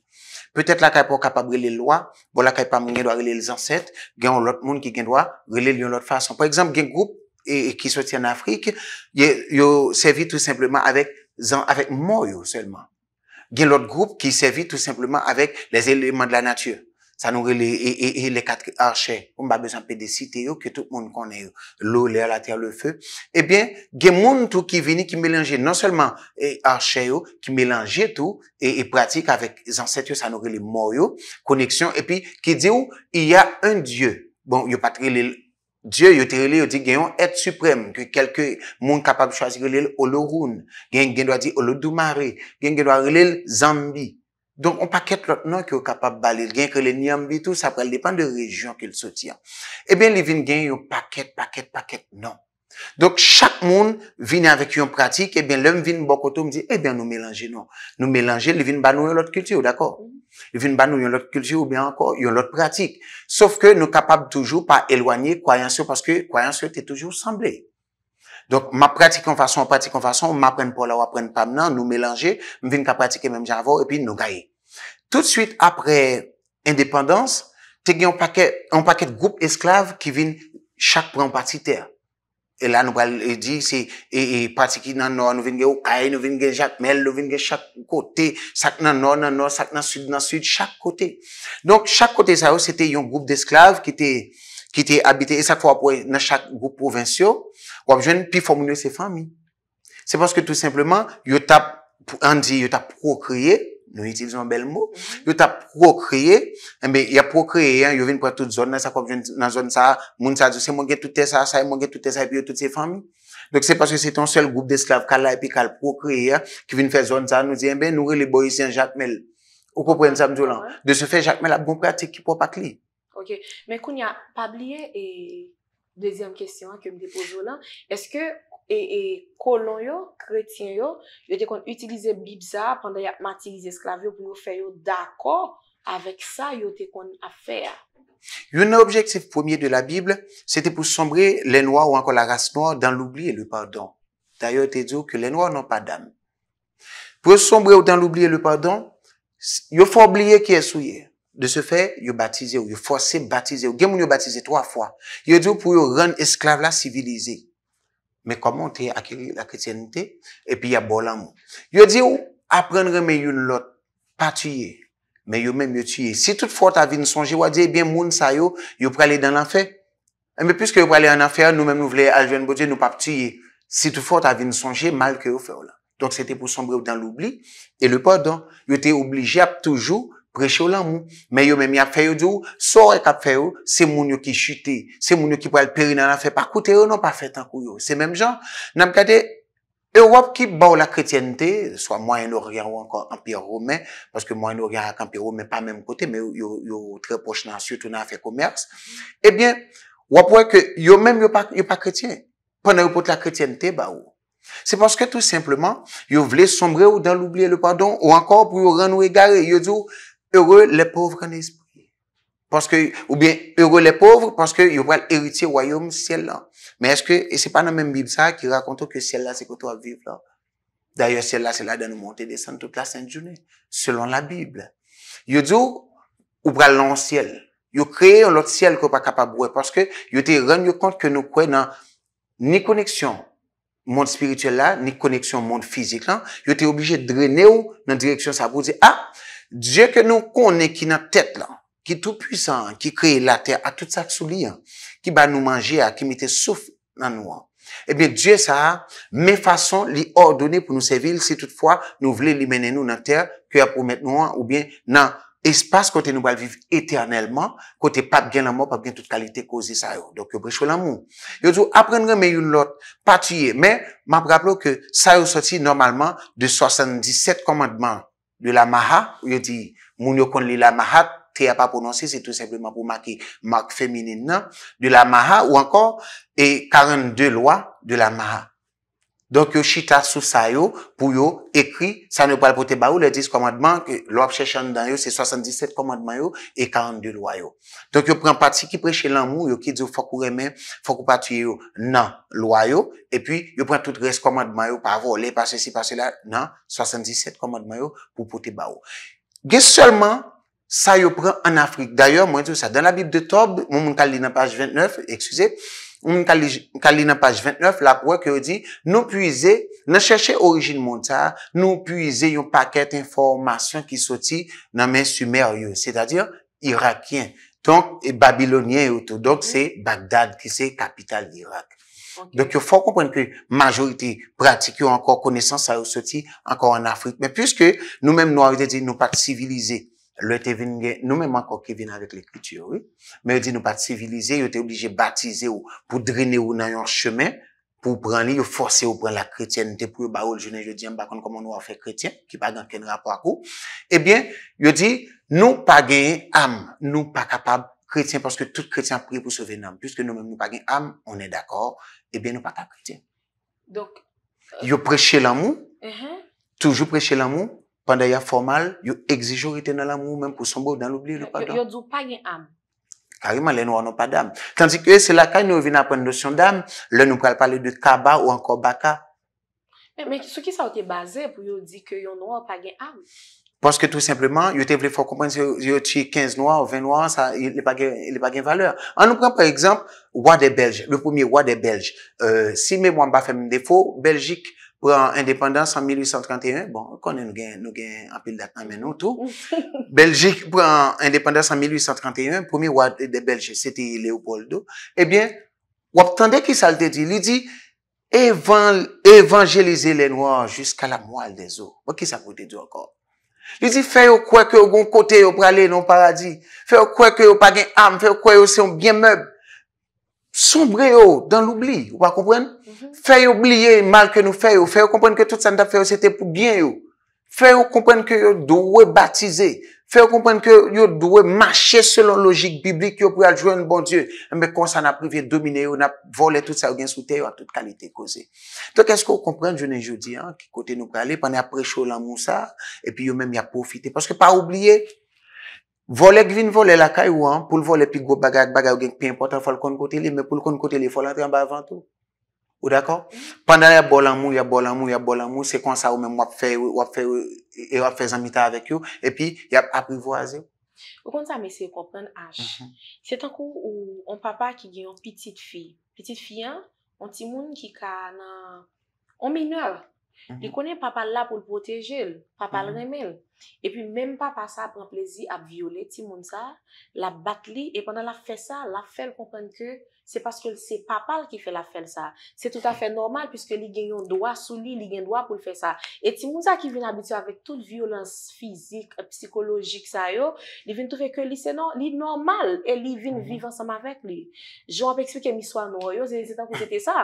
Petèt lakay pou kapab rele lwa, bon lakay pa mwenye do a rele les anset, gen lout moun ki gen lwa, rele lyon lout fason. Par exemple, gen goup ki soti an Afrik, yo servi tout simplement avèk mou yo selman. Gen lout goup ki servi tout simplement avèk les elemen de la natyè. sa nou rele, e, e, e, le katre arche, pou mba bezan pe de site yo, ki tout moun konen yo, l'o, le, la, la, te, a, le, fe, e eh bien, gen moun tou ki veni ki melenje, non selman, e, arche yo, ki melenje tou, e, e, pratik avek zanset yo, sa nou rele, mou yo, koneksyon, e pi, ki di ou, i ya un dieu, bon, yo patrele, dieu yo trele, yo di gen yon et suprem, ke kelke moun kapab chwazi rele, olo run, gen gen doa di olo dumare, gen gen doa rele zambi, Don, on paket lot nan ki yo kapab balil gen, ke le niyam bitou, sa prel depan de rejyon ke l sotiyan. E eh ben, li vin gen yo paket, paket, paket nan. Don, chak moun vini anvek yon pratik, e eh ben, lèm vin bokoto, mdi, e eh ben, nou melanje nan. Nou melanje, li vin ban nou yon lot kultur, d'akor. Li vin ban nou yon lot kultur, ou ben ankor, yon lot pratik. Sof ke nou kapab toujou pa elwanyi kwayansyo, paske kwayansyo te toujou sanble. Don, ma pratik kon fason, ma pren pou la wapren pam nan, nou melanje, mvin ka prat Tout suite apre indépendans, te gen yon paket goup esklav ki vin chak pran pati ter. E la nou pal di, e pati ki nan nan, nou vin gen ou kay, nou vin gen chak mel, nou vin gen chak kote, sak nan nan nan nan, sak nan sud nan sud, chak kote. Donk chak kote sa yo, se te yon goup esklav ki te habite, e sak fwa pou e nan chak goup provensyo, wap jwen pi formoune se fami. Se paske tout simplement, yon ta, an di, yon ta prokriye, Nou itiliz an bel mou. Yo ta prokriye. Mbe, eh ya prokriye, yo vin pratout zon. Nè sa kwa vin nan zon sa, moun sa di se monget toutè sa, sa monget toutè sa, epi yo toutè fami. Donc, se paske se ton sel goup d'esklav kal la epi kal prokriye, ki vin fè zon sa, nou di, mbe, eh nou re le boy si an jacmel. Ou ko pren zan mdou lan? De se fè jacmel ap goun prati ki pou apakli. Ok. Mbe, koun ya pabliye, e... Dezyan kestyon ak yo mdé pou zon lan. Eske... E, e kolon yo, kretin yo, yo te kon utilize bib za pande ya matilize esklav yo pou nou fe yo d'akor avek sa yo te kon afer. Yon objektif premier de la bible, se te pou sombre le noa ou anko la rase noa dan l'oublie le pardon. Dayo te diyo ke le noa non pa dam. Po sombre ou dan l'oublie le pardon, yo fò oubliye ki esouye. De se fe, yo batize yo, yo fòse batize yo. Gen moun yo batize towa fwa. Yo diyo pou yo ren esklav la sivilize yo. Mè koman te akiri la kretyenite? E pi ya bolan mou. Yo di ou, aprenre mè yon lot, pa tuye. Mè yon mè mè tuye. Si tout fort avin sonje, wadze, e eh bè moun sa yo, yo pralè dan la fè. Eh mè piske yo pralè an la fè, nou mè mou vle alven bodje, nou pap tuye. Si tout fort avin sonje, mal ke yo fè ou la. Donk se te pou sombre ou dan l'oublie. E le pardon, yo te oblije ap toujou. Preche ou lan mou. Men yo men mi ap feyo di ou, sor ek ap feyo, se moun yo ki chute, se moun yo ki pou el peri nan an fe pa koute, yo nan pa fe tan kou yo. Se menm jan, nan m kade, yo wap ki ba ou la kretienti, so a mwen yo gen ou anka anpiyo romen, paske mwen yo gen ak anpiyo romen, pa menm kote, men yo yo tre poch nan syoutou nan an fe komers, e bie, wap wè ke yo men yo pa kretien, pwè nan yo pot la kretienti ba ou. Oh. Se paske tout simplement, yo vle sombre ou dan l'oublie le pardon, ou anka ou pou yo Heure les pauvres en espri. Ou bien, heure les pauvres parce que yo pral eriti woyom siyèl la. Mais est-ce que, et c'est pas nan mèm biblisat ki raconte que siyèl la, c'est koto aviv la. D'ailleurs, siyèl la, c'est la dan nou monté desan tout la sènde jounè. Selon la biblisat. Yo djou, yo pral nan siyèl. Yo kreye an lot siyèl ko pa kapabouè parce que yo te ren yo kont ke nou kwen nan ni koneksyon moun spirituel la, ni koneksyon moun fizik la, yo te oblige drenè ou nan direksyon sa boudi. Ha! Ah, Dje ke nou konen ki nan tèt lan, ki tou pwisan, ki kreye la tèt, eh a tout sa sou liyan, ki ba nou manje, a ki mite souf nan nou an. Ebe, dje sa ha, me fason li ordone pou nou sevil, si toutfwa nou vle li menen nou nan tèt, ki a pou met nou an, ou bien nan espas kote nou balviv eternelman, kote pa bgen la mò, pa bgen tout kalite kozi sa yo. Dok yo brechwe la mò. Yo tou aprenre me yon lot, patye, me mabraplo ke sa yo soti normalman de 77 komandman de la maha, ou dit, moun yo kon li la maha, te pas prononcé c'est tout simplement pour marquer marque féminine non? de la maha, ou encore, et 42 lois de la maha. Donk yo chita sou sa yo pou yo ekri, sa nou pal pote ba ou, le diz komadman ke lop chè chan dan yo se 77 komadman yo e 42 lwa yo. Donk yo pren pati ki preche lan mou, yo ki dze fokou remen, fokou pati yo nan lwa yo, e pi yo pren tout res komadman yo pa avou, le pase si, pase la, nan 77 komadman yo pou pote ba ou. Gè se seulement sa yo pren an Afrik, d'ayor mwen diyo sa, dan la Bib de Tob, moun moun kal li nan page 29, eksuse, Un kalina page 29, lakwe ki ou di, nou puize, nou cheshe orijin monta, nou puize yon paket informasyon ki soti nanmen sumeryo, se da dir Irakien, tonk e Babylonien etoutou, donk se Bagdad ki se kapital d'Irak. Donk yo fon kompwen ki majorite pratik yo ankon konesan sa ou soti ankon an Afrik, men pwiske nou menm nou a ou de di nou pak civilize. lwè te vin gen, nou men man kon ke vin avèk lè kri tjè wè, mè yò di nou pa civilize, yò te oblige batize ou, pou drene ou nan yon chemè, pou pran li, yò force ou pran la kri tjen, te pou yò ba ou l jenè, yò di yon bakon komon wò a fè kri tjen, ki pa gen ken rap wakou, ebyen, eh yò di, nou pa gen am, nou pa kapab kri tjen, paske tout kri tjen pri pou sove nam, piske nou men mou pa gen am, onè d'akor, ebyen eh nou pa kap kri tjen. Euh, yò preche l'amou, uh-huh. toujou preche l'amou, Pendant qu'il y a formal, il exige dans l'amour, même pour son beau, dans l'oubli, le pardon. Il a pas d'âme. Carrément, les noirs n'ont pas d'âme. Tandis que c'est là, quand nous venons apprendre notion d'âme, là, nous parlons parler de kaba ou encore baka. Mais, mais sur qui ça a été basé pour dire que les noirs n'ont pas d'âme? Parce que tout simplement, il était faut comprendre que 15 noirs, ou 20 noirs, ça, il n'est pas, il pas gain valeur. On nous prend, par exemple, roi des Belges, le premier roi des Belges. Euh, si on pas fait un défaut, Belgique, pran indépendance an 1831, bon, konen nou gen apil dat nan men nou tou, Belgique pran indépendance an 1831, pomi wad de Belge, seti Leopoldo, ebyen, eh wap tande ki sa l te di, li di, evanjelize le noir jusqu'a la moal de zo, wak ki sa pou te di akor. Li di, fè yo kweke yo gon kote yo prale non paradis, fè yo kweke yo pa gen am, fè yo kweke yo se yon gen meb, soubre yo dan l'oubli, wak ou pren? Faye oubliye, marke nou faye ou, faye ou komprenne ke tout sa nou da faye ou, se te pou gyen ou. Faye ou komprenne ke yo do we batize, faye ou komprenne ke yo do we mache selon logik biblik yo pou aljouen bon dieu. Mwen kon sa na plou vie domine ou, na vole tout sa ou gen sou te ou a tout kalite koze. To ke skou komprenne jounen joudi an, ki kote nou prale, pwene aprecho lan moun sa, epi yo men mi apofite. Paske pa oubliye, vole kvin vole laka yo an, poule vole pi go baga ak baga ou genk pi importan fwal kon kote li, mwen poule kon kote li fwal antren ba avantou. Ou d'akor? Pendan y a bol an mou, y a bol an mou, y a bol an mou, se kon sa ou men wap fe, wap fe, e wap fe zanmita avek yo, e pi, y ap aprivo aze. Ou kon sa mese y kon pren h, mhm. se tankou ou on papa ki gen yon piti fi, piti fi an, on ti moun ki ka nan, on minwa, y konen papa la pou l'proteje, papa l'remel, mhm. e pi menm papa sa pran plezi ap viole ti moun sa, la bat li, e pendan la fe sa, la fel kon pren ke, se paske se papal ki fe la fel sa. Se tout afe normal, piske li gen yon doa sou li, li gen doa pou fe sa. Et ti mouza ki vin abitio avek tout violans fizik, psikologik sa yo, li vin toufe ke li se nan, li normal, e li vin mhm. vivan sam avek li. Jou ap eksplike miswa nou yo, se tan pou se te sa.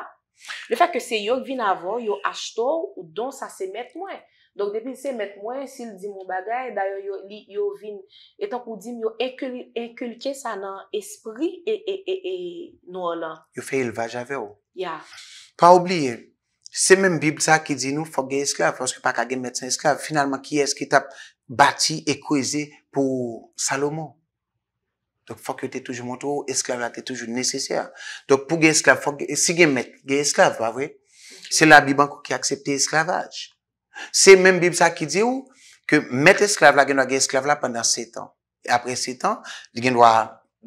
Le fak ke se yo vin avon, yo achto ou don sa se met mwen. Donk depil se met mwen, sil di mwen bagay, dayo yo vin etan pou di mwen yo enkulke sa nan esprit e nou lan. Yo fey elvaj ave yo. Ya. Pa oubliye, se men bib sa ki di nou fok gen esklave, fos ki pak a gen met sen esklave, finalman ki eski tap bati e kweze pou Salomo. Donk fok yo te toujou montou, esklave a te toujou nesesya. Donk pou gen esklave, si gen met gen esklave, wavwe, se la biban kou ki aksepte esklavej. Se men bibsa ki di ou, ke met esklavela genwa gen esklavela pandan 7 an. E apre 7 an, genwa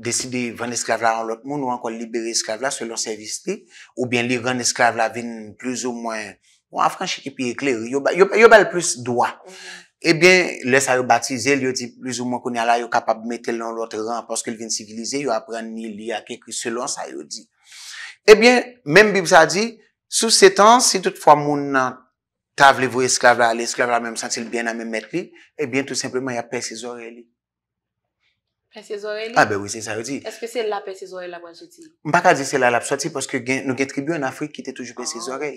deside ven esklavela an lot moun, ou an kon libere esklavela selon serviste, ou bien li ven esklavela ven plus ou moun, ou an franche ki pi ekler, yo bel plus doa. E eh bien, lè sa yo batize, yo di plus ou moun kon ya la yo kapab mette lè an lot ran aposke li ven sibilize, yo apren li a kekri selon sa yo di. E eh bien, men bibsa di, sou 7 an, si tout fwa moun nan sa vlevo esklave la, l'esklave la menm sentil bien a menm metli, e eh bien tout simplement ya perse zorè li. Perse zorè li? A ah, be wè se sa wè di. Eske se la perse zorè la wè soti? Mpa ka di se la la soti, pwoske nou gen tribu an Afriki te toujou perse zorè.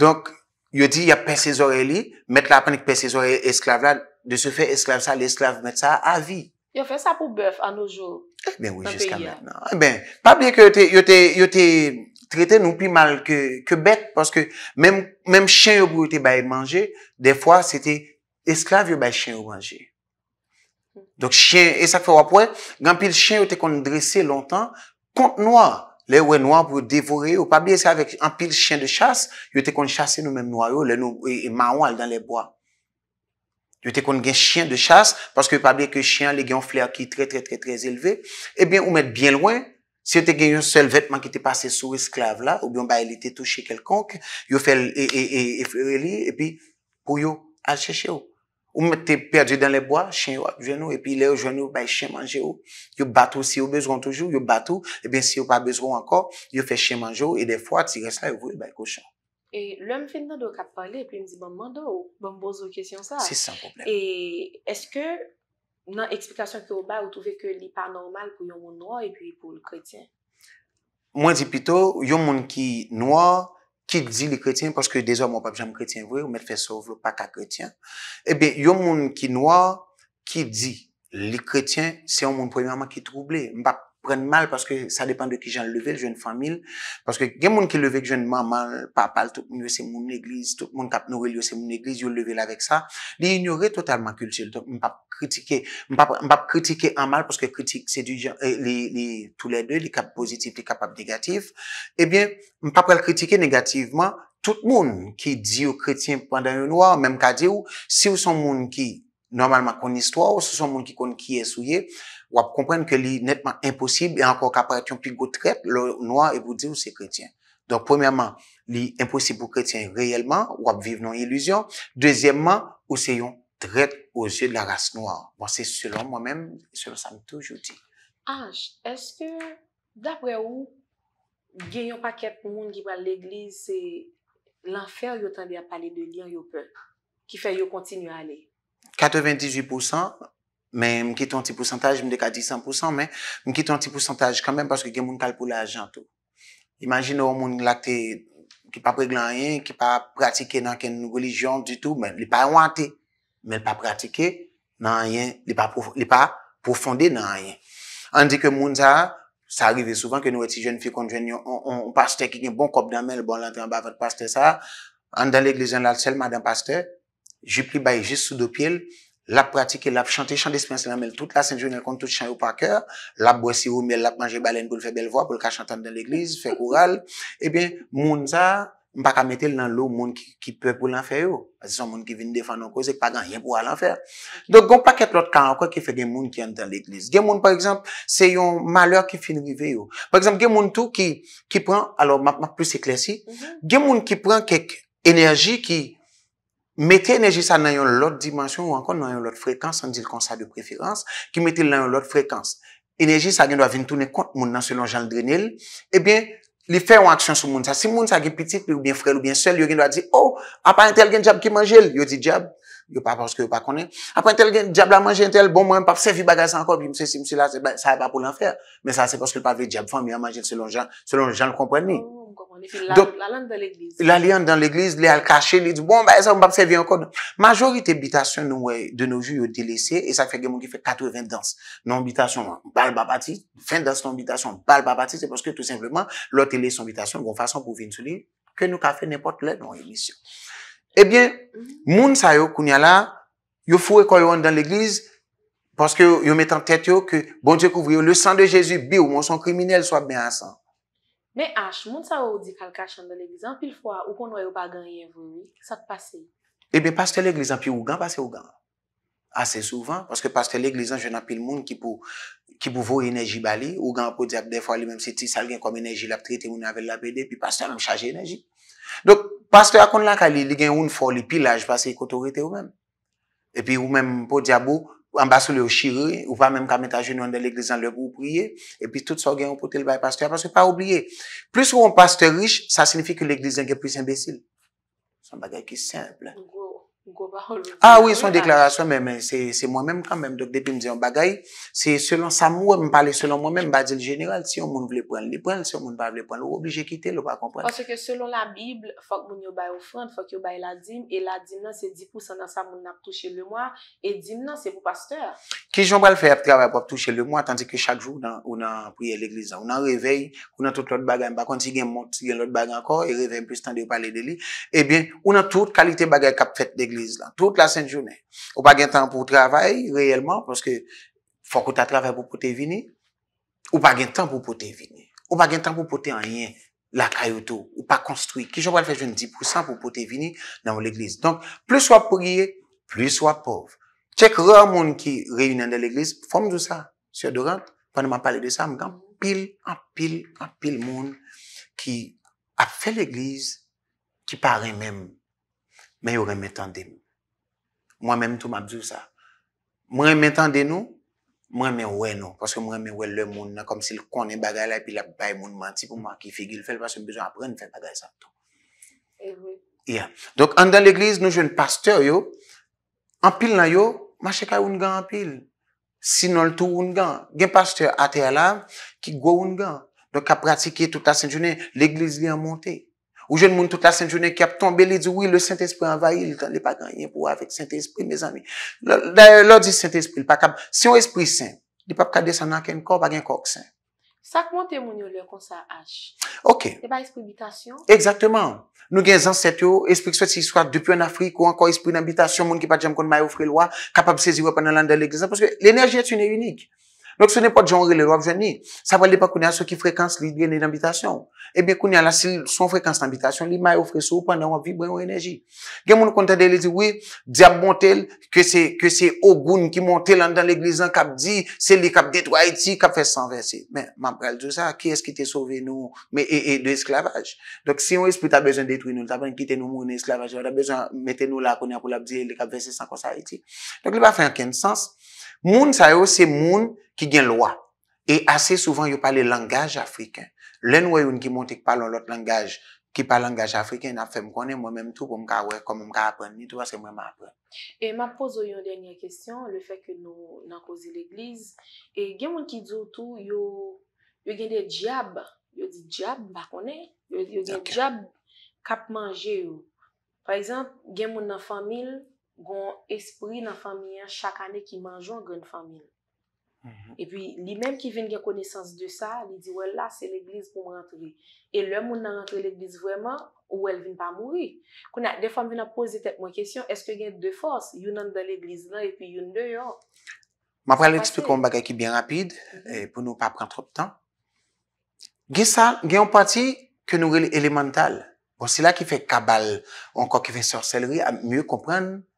Donk, yo di ya perse zorè li, met la apanik perse zorè esklave la, de se fè esklave sa, l'esklave met sa a vi. Yo fè sa pou bèf an noujou? Ben wè, jiska mè. Pa bè kè yo te... nou pi mal kebet paske menm chen yo broute bay manje, defwa sete esklave yo bay chen yo manje donk chen, e sak fè wapwen gen apil chen yo te kon dresse lontan, kont noua le ou e noua pou devore ou pabli anpil chen de chas, yo te kon chase nou menm noua yo, le nou e mawal dan le boa yo te kon gen chen de chas, paske pabli ke chen le gen fler ki tre tre tre tre e eh lve, ebyen ou met byen louen Si yo te gen yon sel vetman ki te pase sou esklave la, ou byon ba elite touche kelkonk, yo fel e, e, e, e li, e pi pou yo alcheche ou. Ou mwen te perdi dan le boi, chen yo gen ou, e pi le ou jen yo, bay chen manje ou. Yo bat ou si yo bezron toujou, yo bat ou, e ben si yo pa bezron anko, yo fe chen manje ou, e de fwa ti resla yo kouye bay kouchan. E lom fin nan do kap pale, e pi mizi bon mando ou, bon bozo kisyon sa. Si san problem. E eske... Nan eksplikasyon ki ou ba, ou touve ke li pa normal pou yon moun noua e pi pou l kretyen? Mwen di pito, yon moun ki noua, ki di l kretyen, paske dezor moun pa pjèm kretyen vwe, ou mèl fè sov l pa kakretyen, ebe, yon moun ki noua, ki di l kretyen, se yon moun premama ki trouble, mbak. pren mal paske sa depan de ki jan leve l joun famil, paske gen moun ki leve k joun man mal, pa pal, tout moun yo se moun eglise, tout moun kap nou re li yo se moun eglise, yo leve la vek sa, li yon yore totalman kultil, m pap kritike an mal, paske kritik se di jan, euh, tou le de, li kap pozitif, li kap negatif, ebyen, eh m pap kal kritike negatifman, tout moun ki di yo kritien pandan yo noa, mèm ka di yo, si yo son moun ki normalman kon nistwa, si yo son moun ki kon ki esouye, wap komprenne ke li netman imposib e ankon kaparet yon pi go tret, lor noa e vou di ou se kretien. Don, pwemèman, li imposib ou kretien reyèlman, wap vive non iluzyon. Dezyèmman, ou se yon tret ou se yon la rase noa. Bon, se selon moi-mèm, selon sa mi toujou di. Anj, eske dapre ou gen yon paket pou moun gival l'eglise se l'anfer yon tende a pale de li an yon pep, ki fe yon kontinu ale? 98% Mwen ki ton ti pwosantaj, mwen dek a 10% mwen, mwen ki ton ti pwosantaj kanmen paske gen moun kalpou la jantou. Imagin nou moun lakte ki pa prek lan yon, ki pa pratike nan ken religion di tou, mwen li pa anwate, mwen li pa pratike nan yon, li pa profonde nan yon. Andi ke moun ta, sa arrive souvan ke nou eti jen fikon jen yon, yon paste ki gen bon kop nan men, yon bon landran ba vat paste sa, an dan l'eglezen la selman dan paste, jy pli baye jist sou do piel, l ap pratike, l ap chante, chande espensela mel tout, la sèndjounel kon tout chan yo pa kèr, l ap bwesi yo mel, l ap manje balen pou l fè bel vwa, pou l ka chantan dan l eglise, fè koural, e ben moun za, m baka metel nan l ou moun ki pè pou l an fè yo, asè son moun ki vin defan an kòzèk, pa gan yè pou al an fè. Donk, goun pa ket l ot kan an kòzèk ki fè gen moun ki an dan l eglise. Gen moun, par exemple, se yon malèr ki fin rive yo. Par exemple, gen moun tou ki pran, alò, m ap m ap plus e klesi, mm-hmm. gen moun ki pran kek ener Meti enerji sa nan yon lot dimansyon ou ankon nan yon lot frekans, an di l kon sa de preferans, ki meti l nan yon lot frekans. Enerji sa gen do a vin tounen kont moun nan selon jan l drenel, ebyen eh li fè an aksyon sou moun sa. Si moun sa gen pitit, ou bien frel, ou bien sel, yo gen do a di, oh, apay entel gen djab ki manjel, yo di djab, yo pa porske yo pa konen. Apay entel gen djab la manjel entel, bon mwen pa pse vi bagay san kop, yo mse si mse la, sa yon e pa pou l anfer. Men sa se porske l pa vi djab fan, yo manjel selon jan l kompreni. La liyan dan l'eglise Li al kache Majorite bitasyon nou wey De nou ju yo dele se E sa fe gen moun ki fe 4 ou 20 dans Non bitasyon bal babati 20 dans non bitasyon bal babati Se poske tout simpleman lò te les son bitasyon Gon fason pou vin sou li Ke nou ka fe nepot lè non emisyon eh Ebyen mm-hmm. moun sa yo kounya la Yo fwe koyon dan l'eglise Poske yo metan tete yo Bon dikouvri yo le san de jesu bi ou monson kriminelle Swa bensan Men Ash, moun sa ou di kalka chan de leglizan, pil fwa, ou kon wè ou pa gan yevou, sa te pase? Ebe, eh paste leglizan pi ou gan, pase ou gan. Ase souvan, paske paste leglizan jen apil moun ki pou vò enerji ba li. Ou gan pou di ap de fwa li, mèm se ti sal gen kom enerji la ptriti moun avèl la pède, pi paste an mèm chaje enerji. Dok, paste akon la ka li, li gen un fwa li pilaj pase koto rete ou mèm. E pi ou mèm pou di ap ou... ou ambasou le ou shire, ou pa menm kametajou nou an de l'eglizan le ou priye, epi tout sa gen ou potel bay pastor, apasou pa oubliye. Plis ou an pastor riche, sa signifi ki l'eglizan gen plus imbesil. San bagay ki simple. Gowa ou lè? Ah, wè, son deklarasyon mèm, cè mwen mèm kèmèm. Dok, depi mèm zè yon bagay, cè selon sa mou, mèm pale selon mèm, badil jeneral, si yon moun vle prèn lè prèn, si yon moun vle prèn lè, ou obli jè kite, lè pa kompre. Ose ke selon la Bible, fòk moun yo bay oufrant, fòk yo bay la din, e la din nan se di pou sanan sa moun ap touche lè mwa, e din non, nan se pou pasteur. Ki jon bal fè ap trawa ap touche lè mwa, tanti ke chak joun an pouye l'Eglise, an an revey, an Toute la sènte jounè. Ou pa gen tan pou travay, reyèlman, foske fokou ta travay pou pote vini, ou pa gen tan pou pote vini. Ou pa gen tan pou pote anyen la kayoto, ou pa konstruy, ki jopal fè joun 10% pou pote vini nan moun l'Eglise. Don, plus wap pou gye, plus wap pov. Tchèk rè moun ki reyounen de l'Eglise, fòm dousa, sè Doran, pè nèman pale dousa, mwen gan pil, an pil, an pil moun ki ap fè l'Eglise, ki parè mèm mwen non. eh yo reme tende mou. Mwen mèm tou mabzou sa. Mwen reme tende nou, mwen reme wè nou. Paske mwen reme wè lè moun nan, kom si l konen bagay la, pi la bay moun manti pou mwa ki figil. Fèl fwa se mbezoun apren, fèl bagay sa tout. Yeah. Dok, an dan l'eglise nou jwen pasteur yo, an pil nan yo, mwache ka yon gang an pil. Sinol tou yon gang. Gen pasteur ate alav, ki gwo yon gang. Dok, a pratike touta Sint-June, l'eglise li an monte. Ou jen moun tout la sènt jounè ki ap tombe, li dzi woui le sènt espri envahi, li tan li pa ganyen pou avèk sènt espri, mè zami. Dè lò di sènt espri, l pa kab. Sè yon espri sènt, li pap kade sè nan ken kor, bagen kor kè sènt. Sak moun tè moun yo lè kon sa haj. Ok. E pa espri bitasyon. Eksaktèman. Nou gen zansè tè yo, espri sòt si sòt depi an Afrik, ou an kon espri nan bitasyon, moun ki pa djem kon mayo frèlwa, kapab sèzi wè pan nan landè lè gèzè. Lè nèjè tè yon n Nouk se ne pa diyonre le rovjeni, sa pa li pa kounen a sou ki frekans li geni d'ambitasyon. Ebe kounen a la si son frekans d'ambitasyon, li mai ofre sou pan nan wap vibre yon enerji. Gen moun kontade li di, wè, di ap montel, ke se ogoun ki montel an dan l'eglizan kap di, se li kap detwaiti, kap fesan vese. Men, man pral di yo sa, ki es ki te sove nou, men, e, e de esklavaj. Dok si yon espri ta bezen detwai nou, ta ben kite nou moun esklavaj, wè ta bezen mette nou la kounen apolap di, le kap vese san kon sa iti. Dok li pa fè an ken sens. Moun sa yo, se moun ki gen lwa. E ase souvan yo pale langaj afriken. Len wè yon ki monte ki pale lout langaj, ki pale langaj afriken, nap fe mkone mwen mèm tou pou mka wè, pou mka apen. Ni tou ase mwen mwen apen. E mwen pose yo yon denye kestyon, le fe ke nou nan kozi l'eglize. E gen mwen ki djou tou, yo gen de diab, yo di diab bakone, yo di diab kap manje yo. Par exemple, gen mwen nan famil, Gon espri nan familyen chak ane ki manjon gwen familyen. E pi li menm ki ven gen konesans de sa, li di wè la se l'eglise pou mwen rentre. E lè moun nan rentre l'eglise vwèman, ou wèl vin pa mouri. Kou nan, de fam vy nan pose tep mwen kesyon, eske gen de fos? Youn nan de l'eglise nan, e pi youn de yon. Ma pralè dispe kon bagay ki byen rapide, pou nou pa pran trop tan. Ge sa, ge yon pati, ke nou re elemental. Bon, se la ki fe kabal, ou anko ki fe sorseleri, a mye kompran.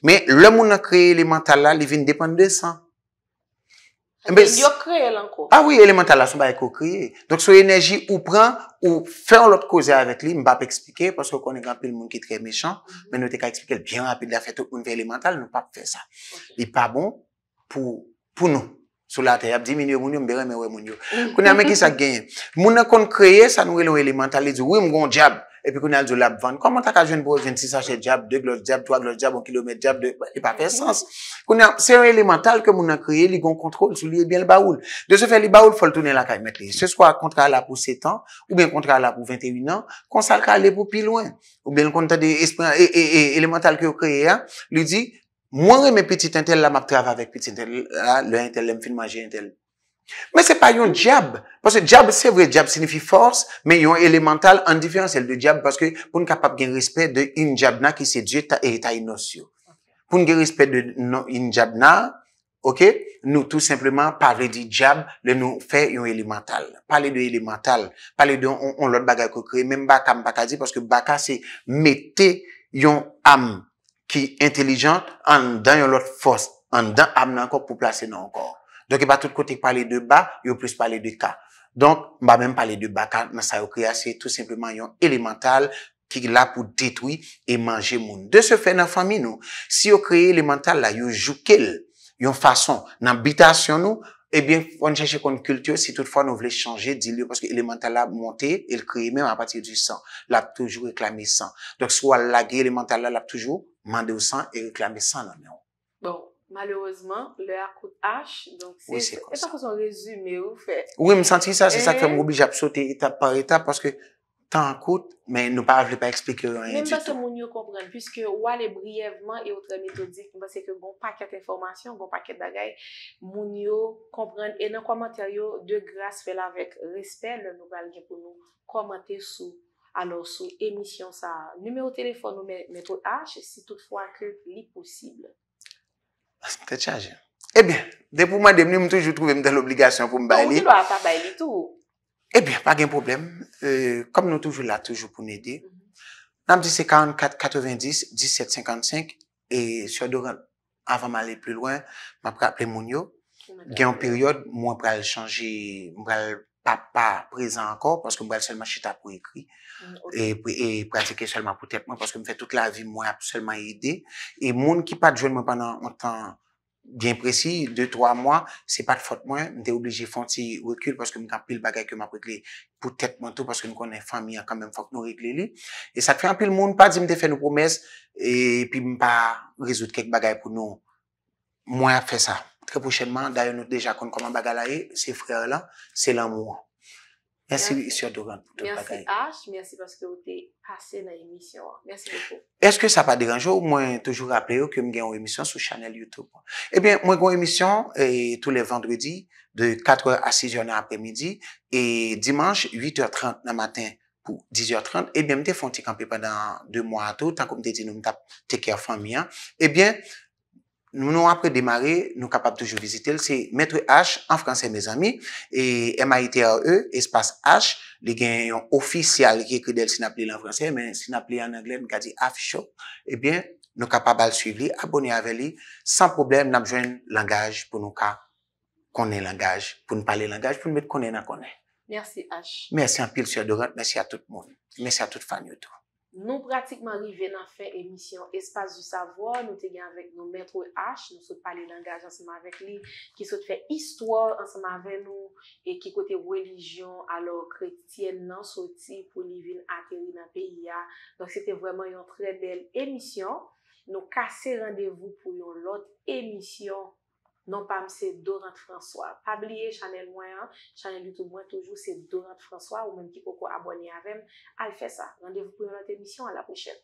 Men, lè moun a kreye elemental ah mhm. bon la, li vin depande de san. Ate, yo kreye lankou. Mhm. A, wè, elemental la, sou ba ekou kreye. Donk sou enerji ou pran, ou fè an lòt koze avèk li, mbap ekspike, paswè konen gampil moun ki tre mechan, men nou te ka ekspike lè, byen rapide la fèt ou konen fè elemental, nou pap fè sa. Li pa bon pou nou, sou la teyab. Diminye moun yo, mberè mè wè moun yo. Kounen amè ki sa genye. Moun akon kreye, san wè lò elemental, li di wè mgon diab. Epi pou nou al do lab van, koman ta ka jen pou 26 sachet diap, 2 glos diap, 3 glos diap, 1 kilomet diap, 2 glos diap, e pa fè sens. Kounan, se yon elemental ke moun an kreye, li gon kontrol sou li e bèl baoul. De se fè, li baoul foltounen la kaj met li. Se swa kontra la pou 7 an, ou bè kontra la pou 21 an, konsal ka ale pou pi lwen. Ou bè l kon ta de espran, e elemental ki yo kreye a, li di, moun reme petit intel la mak trav avèk, petit intel la, le intel, lem fin majen intel. Mè se pa yon diab, parce diab se vre diab, signifi force, mè yon elemental, an difihan sel de diab, parce pou n kapap gen respect de yon diab na ki se dje ta inosyo. Pou n gen respect de yon diab na, nou tout simplement, pare di diab, le nou fè yon elemental. Parle de elemental, parle de yon lot bagay ko kre, mèm baka m baka zi, parce baka se mette yon am ki intelligent, an dan yon lot force, an dan am nan kòp pou plase nan kòp. Donk e ba tout kote pali de ba, yo plus pali de ka. Donk, ba men pali de ba, ka nasa yo krease tout simplement yon elemental ki la pou detwi e manje moun. De se fe nan fami nou, si yo kreye elemental la, yo joukel yon fason nan bitasyon nou, ebyen, pou njeche kon kultur, si tout fwa nou vle chanje, di liyo, poske elemental la monte, el kreye men a pati du san, la pou toujou reklami san. Donk, sou al lage elemental la, la pou toujou mande ou san, e reklami san nan yon. Malerozman, le akout H, etakos an rezume ou fe. Oui, mi santi sa, se sa ke mou bi japsote eta par eta, paske tan akout, men nou pa, jle pa ekspeke yon yon yon. Men basse moun yo kompren, piseke wale briyevman, etotre metodik, basse ke bon paket informasyon, bon paket dagay, moun yo kompren, enan kwa materyo, de grase vela vek respen, nou valje pou nou komante sou, anon sou emisyon sa, nime ou telefon ou metode H, si tout fwa ke li posible. Mwen te chaje. Ebyen, eh depou mwen demne, mwen toujou trouve mden l'obligasyon pou mwen bayli. Ebyen, pa gen problem. Kom nou toujou la toujou pou mwen ede. Namdi se 44, 90, 17, 55 e sya doran, avan mwen ale pli lwen, mwen apre apre moun yo. Gen yon peryode, mwen pral chanji, mwen pral pa pa prezant akor, paske mou al selman chita pou ekri, e pratike selman pou tetman, paske mou fè tout la vi mou ap selman ide, e moun ki pat joun mou panan an tan bien presi, 2-3 mou, se pat fote mou, mou te oblije fonte rekyl, paske mou kapil bagay ke mou ap rekli, pou tetman tou, paske mou konen fami, a kanmen fote nou rekli li, e sa kfe anpil moun, moun pat joun mou te fè nou promes, e pi mou pa rezout kek bagay pou nou, mou ap fè sa. Tre pochenman, dayan nou deja kon konman bagalaye, se frère la, se lan mou an. Mersi, isya Doran, poutou bagalaye. Mersi, Ash, mersi paske ou te pase nan emisyon an. Mersi le pou. Eske sa pa diranjou, ou mwen toujou rappele yo ke mgen ou emisyon sou chanel YouTube? Ebyen, mwen gwen emisyon tou le vendredi, de 4 a 6 janan apre midi, e dimanj 8.30 nan matin pou 10.30, ebyen mwen te fonte kanpe pendant 2 mou an tou, tankou mwen te di nou mta teke a fanyan, ebyen, Nou apre demare, nou kapap toujou vizite l, se metre H en franse, mes ami, e M-A-I-T-A-R-E, espas H, li gen yon ofisyal, ki kredel se naple l en franse, men se naple l en englen, kadi afisho, ebyen, eh nou kapap bal suiv li, abone avè li, san problem, nam jwen langaj, pou nou ka kone langaj, pou nou pale langaj, pou nou met kone nan kone. Mersi H. Mersi an pil, sè adorant, mersi a tout moun. Mersi a tout fan yot. Nou pratikman rive nan fe emisyon Espace du Savoir, nou te gen avèk nou metrou e hach, nou sot pale langaj anseman avèk li, ki sot fe istwa anseman avèk nou, e ki kote relijyon alò kretien nan soti pou li vin akèri nan PIA. Donk se te vwèman yon tre bel emisyon, nou kase randevou pou yon lot emisyon. nan pa mse Dorante François. Pa bliye chanel mwen, chanel loutou mwen toujou se Dorante François ou mwen ki poko abonye avèm. Al fè sa. Rendez-vous pou yon atemisyon. A la pechè.